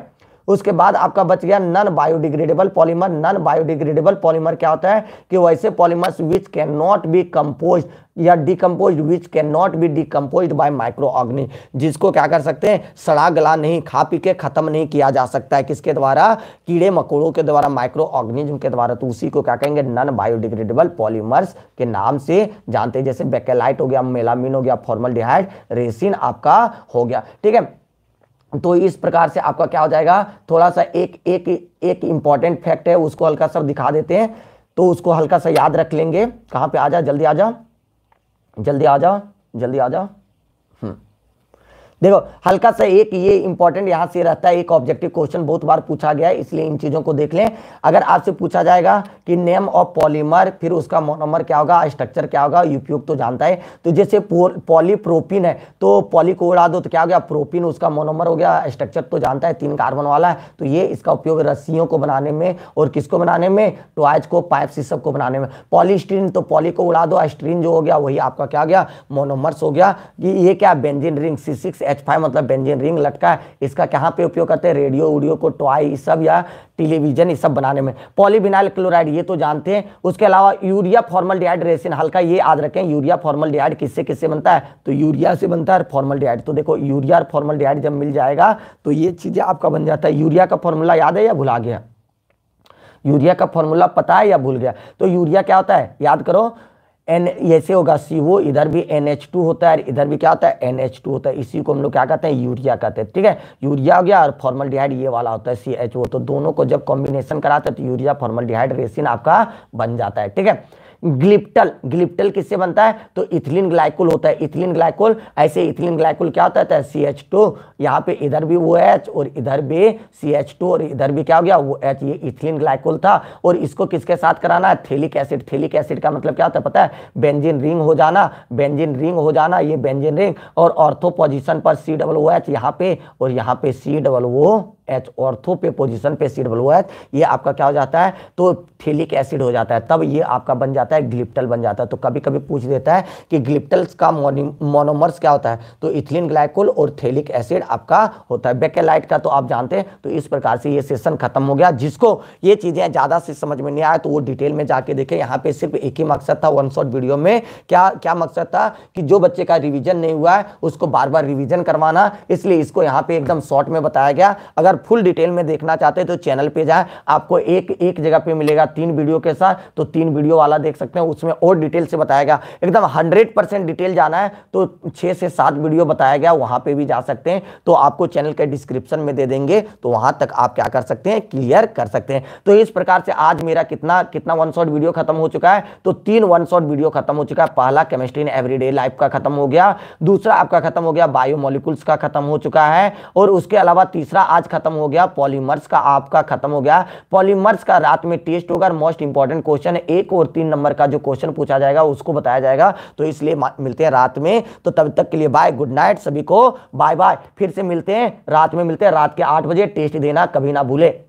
उसके बाद आपका बच गया non biodegradable polymer non biodegradable polymer क्या होता है कि वैसे polymers which can not be compose या decompose which can not be decompose by micro organism जिसको क्या कर सकते हैं सड़ा गला नहीं खा पी के खत्म नहीं किया जा सकता है किसके द्वारा कीड़े मकोड़ों के द्वारा माइक्रो ऑर्गेनिज्म के द्वारा तो उसी को क्या कहेंगे नन बायोडिग्रेडेबल पॉलीमर्स के नाम से जानते हैं जैसे बेकेलाइट हो गया मेलामिन हो गया फॉर्मल रेसिन आपका हो गया ठीक है तो इस प्रकार से आपका क्या हो जाएगा थोड़ा सा एक एक एक इंपॉर्टेंट फैक्ट है उसको हल्का सा दिखा देते हैं तो उसको हल्का सा याद रख लेंगे कहाँ पे आ जा जल्दी आ जा जल्दी आ जा जल्दी आ जा हम्म देखो हल्का सा एक ये इंपॉर्टेंट यहां से रहता है एक ऑब्जेक्टिव क्वेश्चन बहुत बार पूछा गया है इसलिए इन चीज़ों को देख लें अगर आपसे पूछा जाएगा कि नेम ऑफ पॉलीमर फिर उसका मोनोमर क्या होगा स्ट्रक्चर क्या होगा उपयोग तो जानता है तो जैसे पॉलीप्रोपिन है तो पॉली को उड़ा दो तो क्या हो गया प्रोपिन उसका मोनोमर हो गया स्ट्रक्चर तो जानता है तीन कार्बन वाला है तो ये इसका उपयोग रस्सियों को बनाने में और किसको बनाने में टॉयज को पाइप सिस्टम को बनाने में पॉलीस्ट्रीन तो पॉली को उड़ा दो स्ट्रीन जो हो गया वही आपका क्या हो गया मोनोमर्स हो गया ये क्या benzene ring C six H five मतलब बेंजिन रिंग लटका है इसका कहाँ पे उपयोग करते हैं रेडियो उडियो को टॉय सब या टेलीविजन ये सब बनाने में पॉलीविनाइल क्लोराइड ये तो जानते हैं उसके अलावा यूरिया फॉर्मल डिहाइड रेसिन हल्का ये याद रखें यूरिया फॉर्मल डिहाइड किससे किससे बनता है तो यूरिया से बनता है फॉर्मल डिहाइड तो देखो यूरिया और फॉर्मल डिहाइड जब मिल जाएगा तो ये चीज़ें आपका बन जाता है यूरिया का फॉर्मूला याद है या भुला गया यूरिया का फॉर्मूला पता है या भूल गया तो यूरिया क्या होता है याद करो एन ऐसे होगा सी वो इधर भी एन एच टू होता है इधर भी क्या होता है एन एच टू होता है इसी को हम लोग क्या कहते हैं यूरिया कहते हैं ठीक है यूरिया हो गया और फॉर्मल डिहाइड ये वाला होता है सी एच वो तो दोनों को जब कॉम्बिनेशन कराते हैं तो यूरिया फॉर्मल डिहाइड रेसिन आपका बन जाता है ठीक है ग्लिप्टल ग्लिप्टल किससे बनता है तो इथिलीन ग्लाइकोल होता है इथिलीन ग्लाइकोल ऐसे इथिलीन ग्लाइकोल क्या होता है सी एच टू यहाँ पे इधर भी वो एच और इधर भी सी एच टू और इधर भी क्या हो गया वो एच ये इथिलीन ग्लाइकोल था और इसको किसके साथ कराना है थेलिक एसिड थेलिक एसिड का मतलब क्या होता है पता है बेंजिन रिंग हो जाना बेंजिन रिंग हो जाना ये बेंजिन रिंग और ऑर्थो पोजिशन पर सी डबल ओ एच यहाँ पे और यहाँ पे C double O H ortho पे पोजीशन पे सिडबल हुआ है ये आपका क्या हो जाता है तो थेलिक एसिड हो जाता है तब ये आपका बन जाता है ग्लिप्टल बन जाता है तो कभी कभी पूछ देता है कि ग्लिप्टल्स का मोनोमर्स क्या होता है तो इथिलीन ग्लाइकोल और थेलिक एसिड आपका होता है बेकेलाइट का तो आप जानते हैं तो इस प्रकार से ये सेशन खत्म हो गया जिसको ये चीज़ें ज़्यादा से समझ में नहीं आया तो वो डिटेल में जाके देखें यहाँ पे सिर्फ एक ही मकसद था वन शॉट वीडियो में क्या क्या मकसद था कि जो बच्चे का रिविजन नहीं हुआ है उसको बार बार रिविजन करवाना इसलिए इसको यहाँ पे एकदम शॉर्ट में बताया गया अगर अगर फुल डिटेल में देखना चाहते हैं तो चैनल पे जाएं आपको एक एक जगह पे मिलेगा तीन वीडियो के साथ तो तीन वीडियो वाला देख सकते हैं उसमें और डिटेल से बताया गया एकदम हंड्रेड परसेंट डिटेल जाना है तो छः से सात वीडियो बताया गया वहाँ पर भी जा सकते हैं तो आपको चैनल के डिस्क्रिप्शन में दे देंगे तो वहाँ तक आप क्या कर सकते हैं क्लियर कर सकते हैं तो इस प्रकार से आज मेरा कितना कितना वन शॉट वीडियो खत्म हो चुका है तो तीन वन शॉट वीडियो खत्म हो चुका है पहला केमिस्ट्री इन एवरीडे लाइफ का खत्म हो गया दूसरा आपका खत्म हो गया बायोमोलिकुल्स का खत्म हो चुका है और उसके अलावा तीसरा आज खत्म खत्म हो गया पॉलीमर्स का आपका खत्म हो गया पॉलीमर्स का रात में टेस्ट होगा मोस्ट इंपॉर्टेंट क्वेश्चन एक और तीन नंबर का जो क्वेश्चन पूछा जाएगा उसको बताया जाएगा तो इसलिए मिलते हैं रात में तो तब तक के लिए बाय गुड नाइट सभी को बाय बाय फिर से मिलते हैं रात में मिलते हैं रात के आठ बजे टेस्ट देना कभी ना भूले